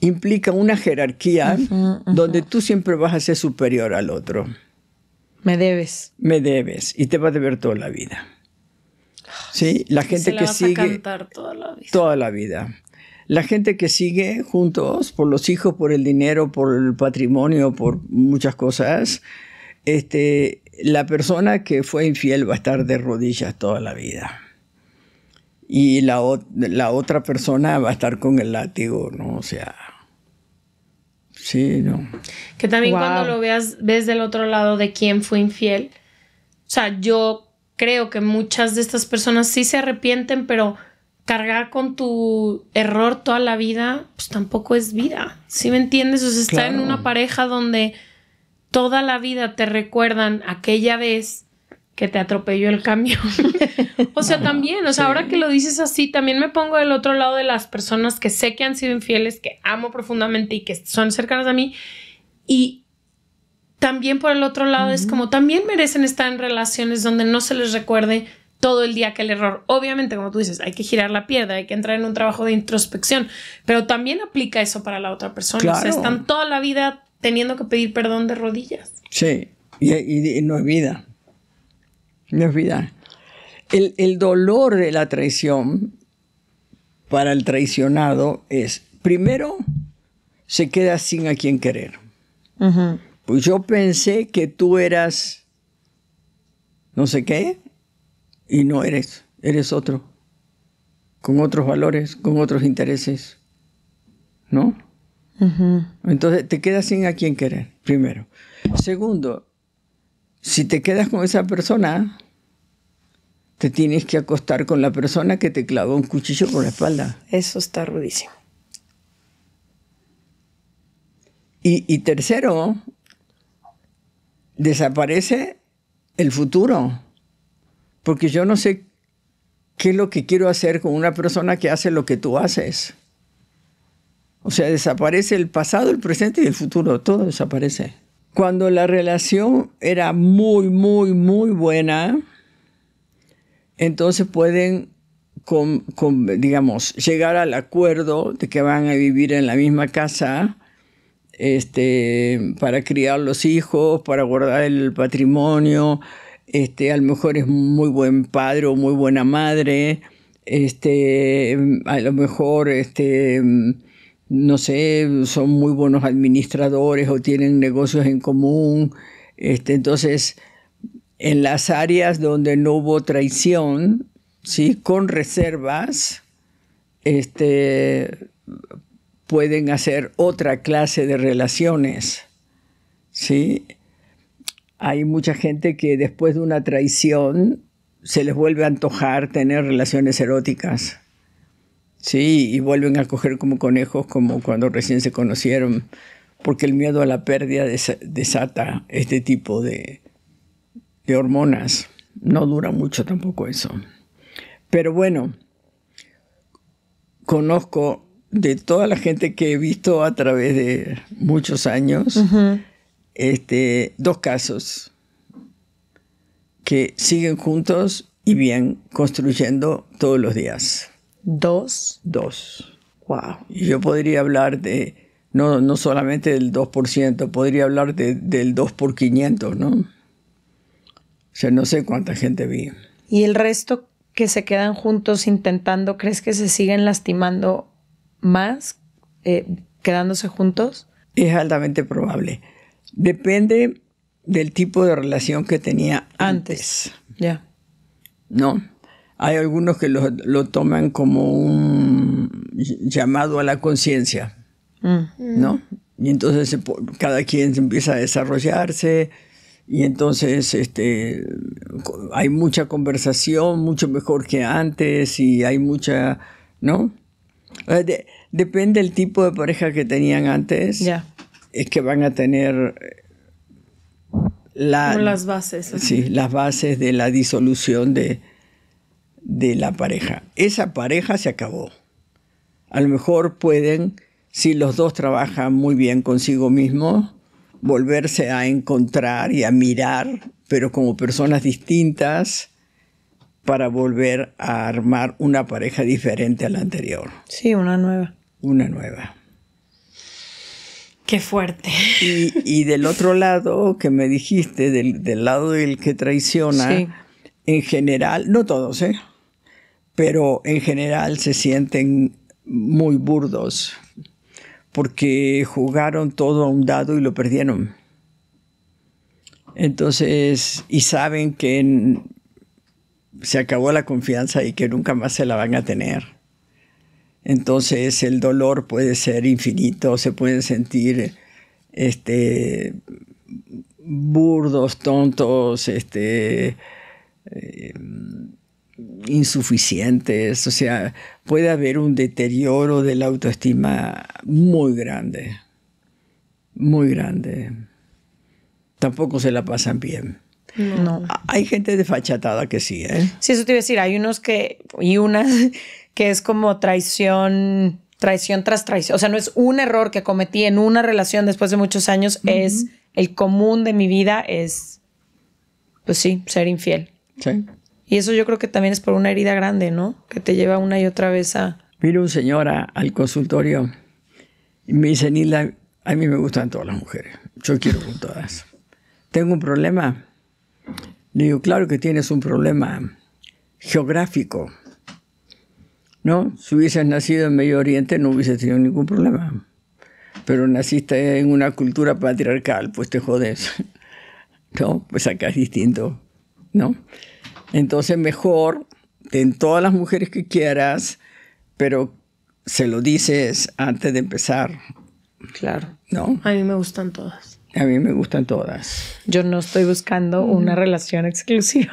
implica una jerarquía donde tú siempre vas a ser superior al otro. Me debes. Me debes y te vas a deber toda la vida. Sí, la gente que vas sigue a cantar toda la vida. Toda la vida la gente que sigue juntos, por los hijos, por el dinero, por el patrimonio, por muchas cosas, este, la persona que fue infiel va a estar de rodillas toda la vida. Y la, la otra persona va a estar con el látigo, ¿no? O sea, Sí, no. Que también cuando lo veas, ves del otro lado de quién fue infiel. O sea, yo creo que muchas de estas personas sí se arrepienten, pero cargar con tu error toda la vida, pues tampoco es vida. ¿Sí me entiendes? O sea, estar en una pareja donde toda la vida te recuerdan aquella vez que te atropelló el camión. o sea, también, o sea, ahora que lo dices así, también me pongo del otro lado de las personas que sé que han sido infieles, que amo profundamente y que son cercanas a mí. Y también por el otro lado es como también merecen estar en relaciones donde no se les recuerde todo el día que el error. Obviamente, como tú dices, hay que girar la piedra, hay que entrar en un trabajo de introspección, pero también aplica eso para la otra persona. Claro. están toda la vida teniendo que pedir perdón de rodillas. Sí, y, no es vida. No es vida. El, dolor de la traición para el traicionado es, primero, se queda sin a quien querer. Pues yo pensé que tú eras no sé qué, y no eres, eres otro, con otros valores, con otros intereses, ¿no? Entonces te quedas sin a quien querer, primero. Segundo, si te quedas con esa persona, te tienes que acostar con la persona que te clavó un cuchillo por la espalda. Eso está rudísimo. y tercero, desaparece el futuro porque yo no sé qué es lo que quiero hacer con una persona que hace lo que tú haces. O sea, desaparece el pasado, el presente y el futuro, todo desaparece. Cuando la relación era muy, muy, muy buena, entonces pueden, digamos, llegar al acuerdo de que van a vivir en la misma casa este, para criar los hijos, para guardar el patrimonio, este, a lo mejor es muy buen padre o muy buena madre, este, a lo mejor, este, no sé, son muy buenos administradores o tienen negocios en común. Este, entonces, en las áreas donde no hubo traición, ¿sí? con reservas, este, pueden hacer otra clase de relaciones. ¿sí? Hay mucha gente que después de una traición se les vuelve a antojar tener relaciones eróticas. Sí, y vuelven a coger como conejos como cuando recién se conocieron, porque el miedo a la pérdida desata este tipo de, hormonas. No dura mucho tampoco eso. Pero bueno, conozco de toda la gente que he visto a través de muchos años, este, dos casos que siguen juntos y bien construyendo todos los días. Dos. Dos. Wow. Y yo podría hablar de, no, solamente del 2%, podría hablar del 2 por 500, ¿no? O sea, no sé cuánta gente vi. ¿Y el resto que se quedan juntos intentando, crees que se siguen lastimando más eh, quedándose juntos? Es altamente probable. Depende del tipo de relación que tenía antes. Ya. No. Hay algunos que lo, toman como un llamado a la conciencia, mm. ¿no? Y entonces cada quien empieza a desarrollarse y entonces este, hay mucha conversación, mucho mejor que antes y hay mucha, ¿no? Eh, depende del tipo de pareja que tenían antes. Ya es que van a tener eh, las bases. Sí, las bases de la disolución de, de la pareja. Esa pareja se acabó. A lo mejor pueden, si los dos trabajan muy bien consigo mismos, volverse a encontrar y a mirar, pero como personas distintas, para volver a armar una pareja diferente a la anterior. Sí, una nueva. Una nueva. Qué fuerte. Y, del otro lado que me dijiste, del, lado del que traiciona, en general, no todos, ¿eh? pero en general se sienten muy burdos porque jugaron todo a un dado y lo perdieron. Entonces, y saben que se acabó la confianza y que nunca más se la van a tener. Entonces el dolor puede ser infinito, se pueden sentir este, burdos, tontos, este, eh, insuficientes. O sea, puede haber un deterioro de la autoestima muy grande, muy grande. Tampoco se la pasan bien. No. Hay gente desfachatada que sí, ¿eh? Sí, eso te iba a decir. Hay unos que, y unas que es como traición, traición tras traición. O sea, no es un error que cometí en una relación después de muchos años, es el común de mi vida, es, pues sí, ser infiel. Sí. Y eso yo creo que también es por una herida grande, ¿no? Que te lleva una y otra vez a... Vino un señor al consultorio y me dice, Nilda, a mí me gustan todas las mujeres, yo quiero con todas. ¿Tengo un problema? Le digo, claro que tienes un problema geográfico ¿no? Si hubieses nacido en Medio Oriente no hubieses tenido ningún problema. Pero naciste en una cultura patriarcal, pues te jodes. ¿No? Pues acá es distinto, ¿no? Entonces mejor, ten todas las mujeres que quieras, pero se lo dices antes de empezar. Claro. ¿No? A mí me gustan todas. A mí me gustan todas. Yo no estoy buscando una relación exclusiva.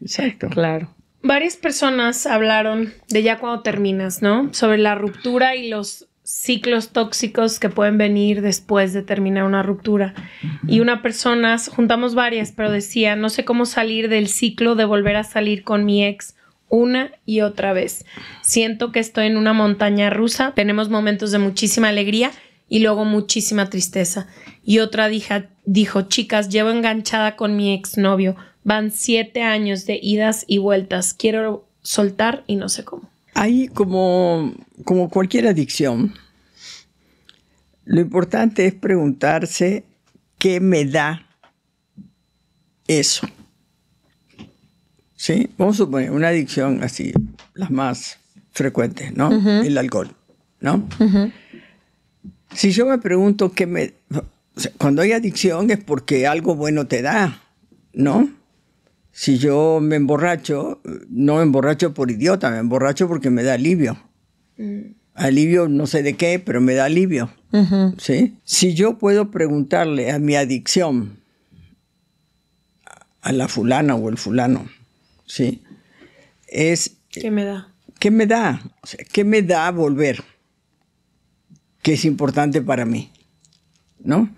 Exacto. Claro. Varias personas hablaron de ya cuando terminas, ¿no? Sobre la ruptura y los ciclos tóxicos que pueden venir después de terminar una ruptura. Y una persona, juntamos varias, pero decía, no sé cómo salir del ciclo de volver a salir con mi ex una y otra vez. Siento que estoy en una montaña rusa, tenemos momentos de muchísima alegría y luego muchísima tristeza. Y otra dijo, chicas, llevo enganchada con mi exnovio Van siete años de idas y vueltas. Quiero soltar y no sé cómo. Ahí como, como cualquier adicción. Lo importante es preguntarse qué me da eso. ¿Sí? Vamos a suponer una adicción así, las más frecuentes, ¿no? El alcohol, ¿no? Si yo me pregunto qué me... cuando hay adicción es porque algo bueno te da, ¿no? Si yo me emborracho, no me emborracho por idiota, me emborracho porque me da alivio. Mm. Alivio no sé de qué, pero me da alivio. ¿sí? Si yo puedo preguntarle a mi adicción, a la fulana o el fulano, ¿sí? es... ¿Qué me da? ¿Qué me da? ¿Qué me da volver? Que es importante para mí. ¿No?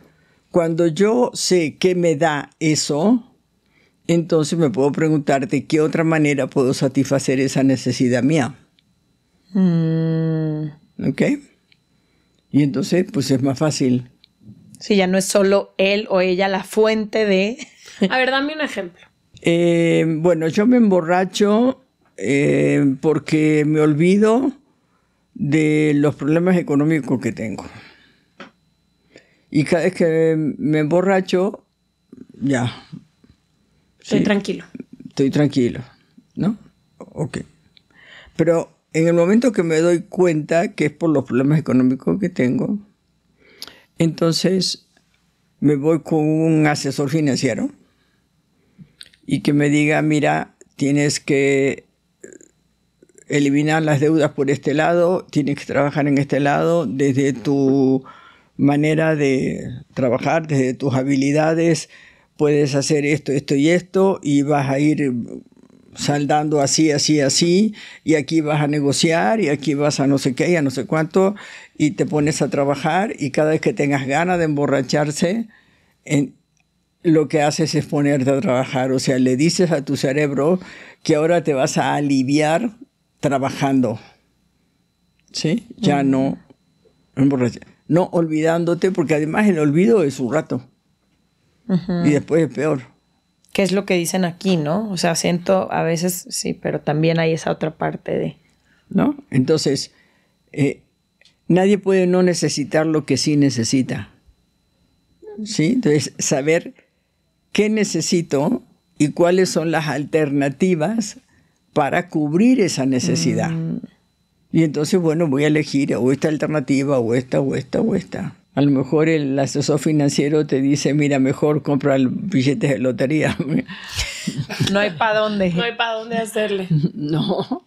Cuando yo sé qué me da eso, entonces me puedo preguntar de qué otra manera puedo satisfacer esa necesidad mía. Mm. ¿Ok? Y entonces, pues es más fácil. Si ya no es solo él o ella la fuente de... A ver, dame un ejemplo. Eh, bueno, yo me emborracho eh, porque me olvido de los problemas económicos que tengo. Y cada vez que me emborracho, ya, Estoy tranquilo. Estoy tranquilo, ¿no? Ok. Pero en el momento que me doy cuenta que es por los problemas económicos que tengo, entonces me voy con un asesor financiero y que me diga, mira, tienes que eh, eliminar las deudas por este lado, tienes que trabajar en este lado, desde tu manera de trabajar, desde tus habilidades, puedes hacer esto, esto y esto, y vas a ir saldando así, así, así, y aquí vas a negociar, y aquí vas a no sé qué, y a no sé cuánto, y te pones a trabajar, y cada vez que tengas ganas de emborracharse, en, lo que haces es ponerte a trabajar, o sea, le dices a tu cerebro que ahora te vas a aliviar trabajando, ¿sí? Ya no no olvidándote, porque además el olvido es un rato y después es peor. ¿Qué es lo que dicen aquí, no? O sea, siento a veces, sí, pero también hay esa otra parte de... ¿No? Entonces, eh, nadie puede no necesitar lo que sí necesita. ¿Sí? Entonces, saber qué necesito y cuáles son las alternativas para cubrir esa necesidad. Mm. Y entonces, bueno, voy a elegir o esta alternativa, o esta, o esta, o esta. A lo mejor el asesor financiero te dice, mira, mejor compra el billete de lotería. no hay para dónde. No hay para dónde hacerle. No.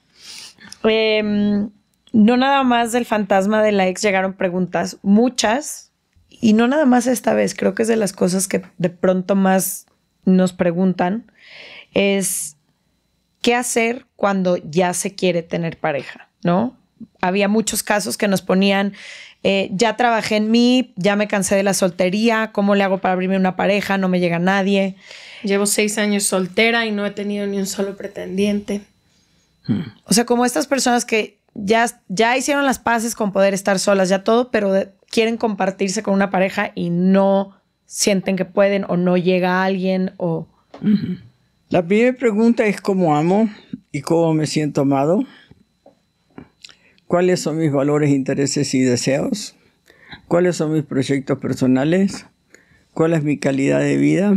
Em, no nada más del fantasma de la ex llegaron preguntas, muchas, y no nada más esta vez, creo que es de las cosas que de pronto más nos preguntan, es qué hacer cuando ya se quiere tener pareja, ¿no? Había muchos casos que nos ponían, eh, ya trabajé en mí, ya me cansé de la soltería, ¿cómo le hago para abrirme una pareja? No me llega nadie. Llevo seis años soltera y no he tenido ni un solo pretendiente. Hmm. O sea, como estas personas que ya, ya hicieron las paces con poder estar solas, ya todo, pero quieren compartirse con una pareja y no sienten que pueden o no llega alguien o... La primera pregunta es cómo amo y cómo me siento amado. ¿Cuáles son mis valores, intereses y deseos? ¿Cuáles son mis proyectos personales? ¿Cuál es mi calidad de vida?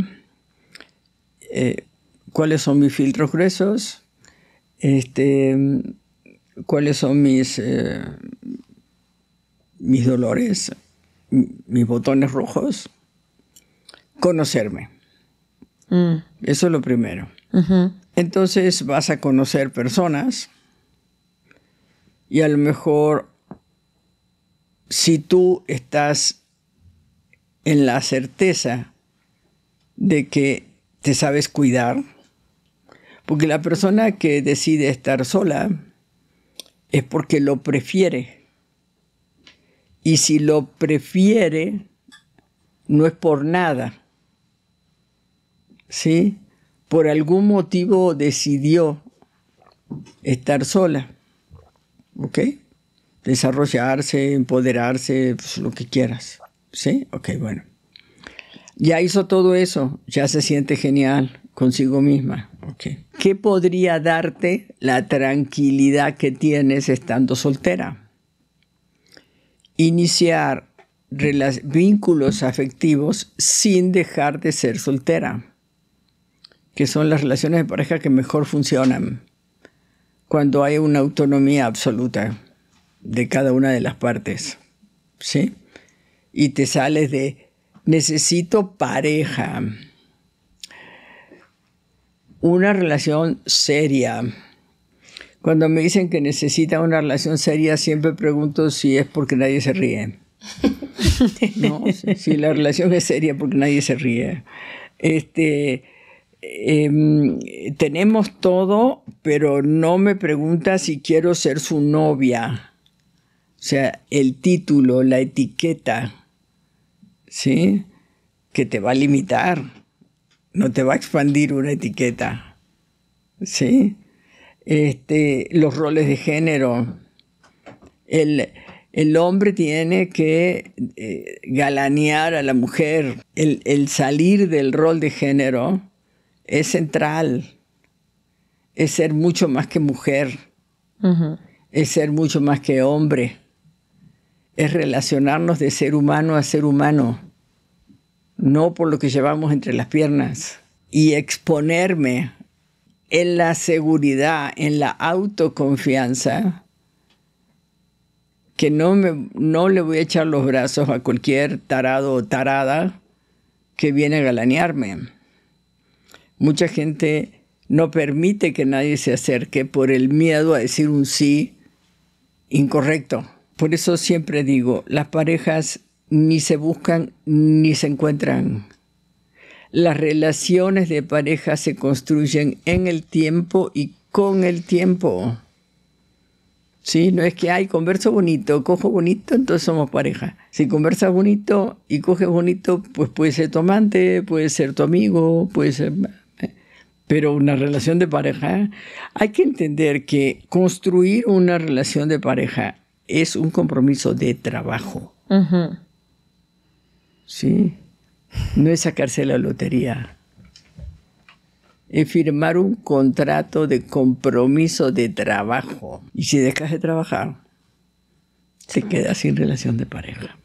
Eh, ¿Cuáles son mis filtros gruesos? Este, ¿Cuáles son mis, eh, mis dolores? ¿Mis botones rojos? Conocerme. Mm. Eso es lo primero. Entonces vas a conocer personas y a lo mejor, si tú estás en la certeza de que te sabes cuidar, porque la persona que decide estar sola es porque lo prefiere. Y si lo prefiere, no es por nada. ¿Sí? Por algún motivo decidió estar sola. ¿ok? Desarrollarse, empoderarse, pues, lo que quieras. ¿Sí? Ok, bueno. Ya hizo todo eso, ya se siente genial consigo misma. ¿Qué podría darte la tranquilidad que tienes estando soltera? Iniciar vínculos afectivos sin dejar de ser soltera, que son las relaciones de pareja que mejor funcionan cuando hay una autonomía absoluta de cada una de las partes, ¿sí? Y te sales de, necesito pareja, una relación seria. Cuando me dicen que necesita una relación seria, siempre pregunto si es porque nadie se ríe. si la relación es seria porque nadie se ríe. Este, Em, tenemos todo, pero no me pregunta si quiero ser su novia. O sea, el título, la etiqueta, ¿sí? Que te va a limitar, no te va a expandir una etiqueta, ¿sí? Este, los roles de género. El, hombre tiene que eh, galanear a la mujer. el salir del rol de género es central, es ser mucho más que mujer, es ser mucho más que hombre, es relacionarnos de ser humano a ser humano, no por lo que llevamos entre las piernas, y exponerme en la seguridad, en la autoconfianza, que no, me, no le voy a echar los brazos a cualquier tarado o tarada que viene a galanearme. Mucha gente no permite que nadie se acerque por el miedo a decir un sí incorrecto. Por eso siempre digo, las parejas ni se buscan ni se encuentran. Las relaciones de pareja se construyen en el tiempo y con el tiempo. Sí, no es que, hay converso bonito, cojo bonito, entonces somos pareja. Si conversas bonito y coges bonito, pues puede ser tu amante, puede ser tu amigo, puede ser pero una relación de pareja, hay que entender que construir una relación de pareja es un compromiso de trabajo. Sí, no es sacarse la lotería. Es firmar un contrato de compromiso de trabajo. Y si dejas de trabajar, se queda sin relación de pareja.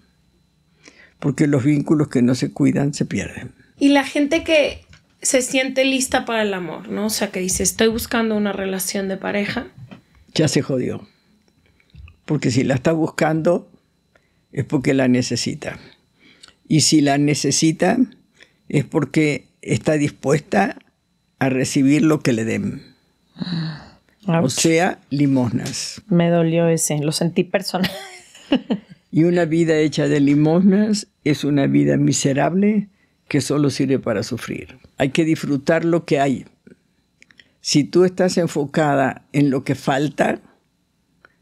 Porque los vínculos que no se cuidan se pierden. Y la gente que se siente lista para el amor, ¿no? O sea, que dice, estoy buscando una relación de pareja. Ya se jodió. Porque si la está buscando, es porque la necesita. Y si la necesita, es porque está dispuesta a recibir lo que le den. Ah, o sea, limosnas. Me dolió ese, lo sentí personal. y una vida hecha de limosnas es una vida miserable que solo sirve para sufrir. Hay que disfrutar lo que hay. Si tú estás enfocada en lo que falta,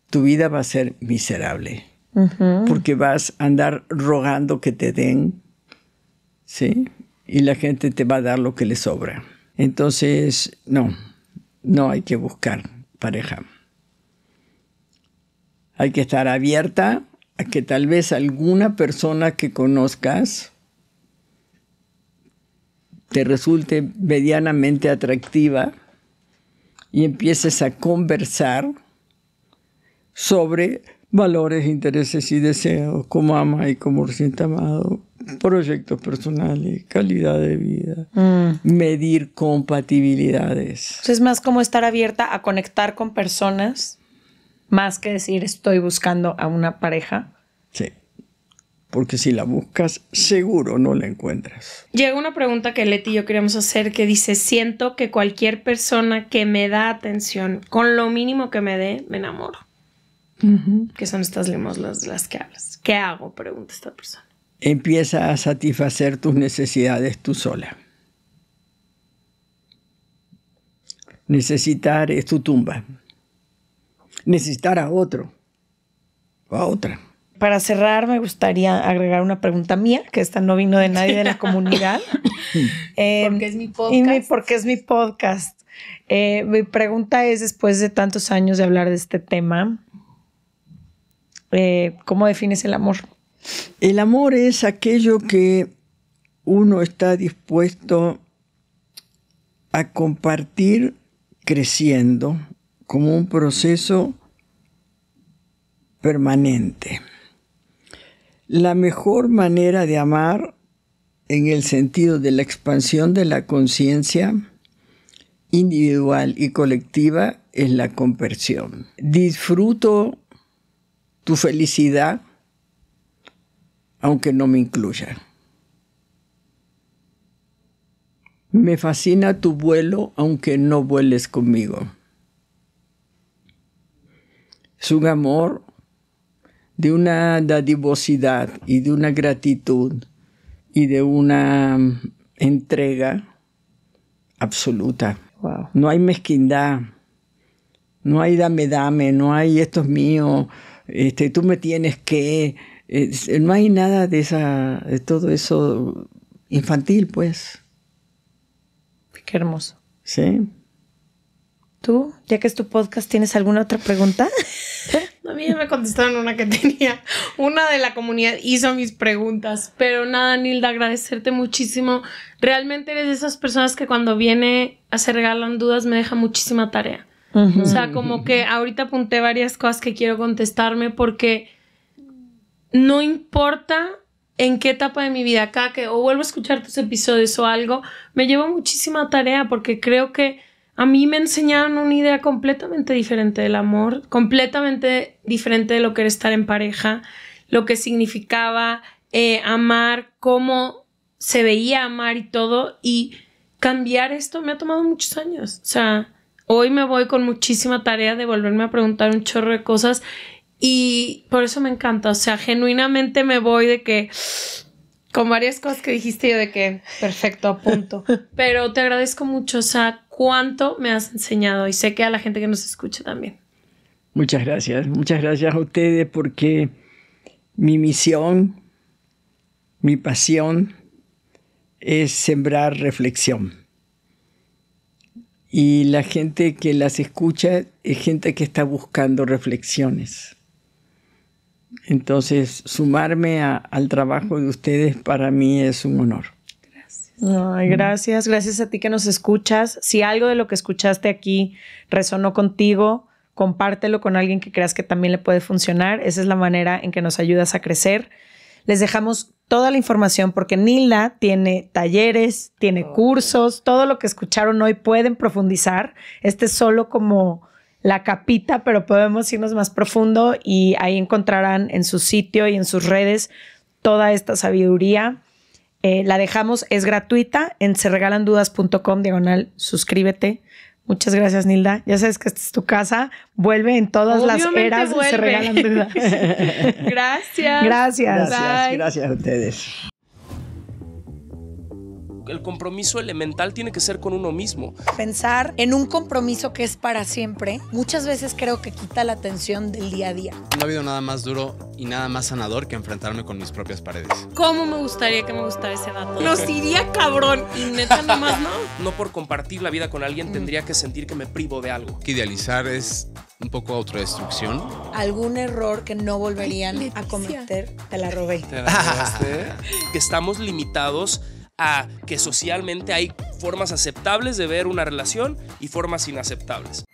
tu vida va a ser miserable. Porque vas a andar rogando que te den, ¿sí? Y la gente te va a dar lo que le sobra. Entonces, no, no hay que buscar pareja. Hay que estar abierta a que tal vez alguna persona que conozcas te resulte medianamente atractiva y empieces a conversar sobre valores, intereses y deseos, cómo ama y cómo siente amado, proyectos personales, calidad de vida, mm. medir compatibilidades. Es más como estar abierta a conectar con personas, más que decir estoy buscando a una pareja porque si la buscas seguro no la encuentras. Llega una pregunta que Leti y yo queríamos hacer que dice, siento que cualquier persona que me da atención, con lo mínimo que me dé, me enamoro. Que son estas limosnas de las que hablas. ¿Qué hago? Pregunta esta persona. Empieza a satisfacer tus necesidades tú sola. Necesitar es tu tumba. Necesitar a otro o a otra para cerrar, me gustaría agregar una pregunta mía, que esta no vino de nadie de la comunidad. Em, porque es mi podcast. mi, eh, mi pregunta es, después de tantos años de hablar de este tema, eh, ¿cómo defines el amor? El amor es aquello que uno está dispuesto a compartir creciendo como un proceso permanente. La mejor manera de amar en el sentido de la expansión de la conciencia individual y colectiva es la conversión. Disfruto tu felicidad aunque no me incluya. Me fascina tu vuelo aunque no vueles conmigo. Es un amor de una dadivosidad y de una gratitud y de una mm, entrega absoluta. No hay mezquindad, no hay dame, dame, no hay esto es mío, este, tú me tienes que, eh, no hay nada de, esa, de todo eso infantil, pues. Qué hermoso. Sí. ¿Tú, ya que es tu podcast, tienes alguna otra pregunta? A mí me contestaron una que tenía. Una de la comunidad hizo mis preguntas. Pero nada, Nilda, agradecerte muchísimo. Realmente eres de esas personas que cuando viene a se regalan dudas me deja muchísima tarea. O sea, como que ahorita apunté varias cosas que quiero contestarme porque no importa en qué etapa de mi vida acá que o vuelvo a escuchar tus episodios o algo, me llevo muchísima tarea porque creo que a mí me enseñaron una idea completamente diferente del amor, completamente diferente de lo que era estar en pareja, lo que significaba eh, amar, cómo se veía amar y todo. Y cambiar esto me ha tomado muchos años. O sea, hoy me voy con muchísima tarea de volverme a preguntar un chorro de cosas y por eso me encanta. O sea, genuinamente me voy de que con varias cosas que dijiste yo de que perfecto, a punto. Pero te agradezco mucho, o sea, cuánto me has enseñado y sé que a la gente que nos escucha también. Muchas gracias, muchas gracias a ustedes porque mi misión, mi pasión es sembrar reflexión. Y la gente que las escucha es gente que está buscando reflexiones. Entonces, sumarme al trabajo de ustedes para mí es un honor. Ay, gracias, gracias a ti que nos escuchas. Si algo de lo que escuchaste aquí resonó contigo, compártelo con alguien que creas que también le puede funcionar. Esa es la manera en que nos ayudas a crecer. Les dejamos toda la información porque Nilda tiene talleres, tiene cursos, todo lo que escucharon hoy pueden profundizar. Este es solo como la capita, pero podemos irnos más profundo y ahí encontrarán en su sitio y en sus redes toda esta sabiduría. Eh, la dejamos, es gratuita en serregalandudas.com diagonal, suscríbete. Muchas gracias, Nilda. Ya sabes que esta es tu casa. Vuelve en todas las eras se regalan dudas. gracias. Gracias. Gracias, gracias a ustedes el compromiso elemental tiene que ser con uno mismo. Pensar en un compromiso que es para siempre, muchas veces creo que quita la atención del día a día. No ha habido nada más duro y nada más sanador que enfrentarme con mis propias paredes. ¿Cómo me gustaría que me gustara ese dato? Nos iría cabrón y neta nomás no. No por compartir la vida con alguien tendría que sentir que me privo de algo. Que idealizar es un poco autodestrucción. ¿Algún error que no volverían a cometer? Te la robé. que estamos limitados a que socialmente hay formas aceptables de ver una relación y formas inaceptables.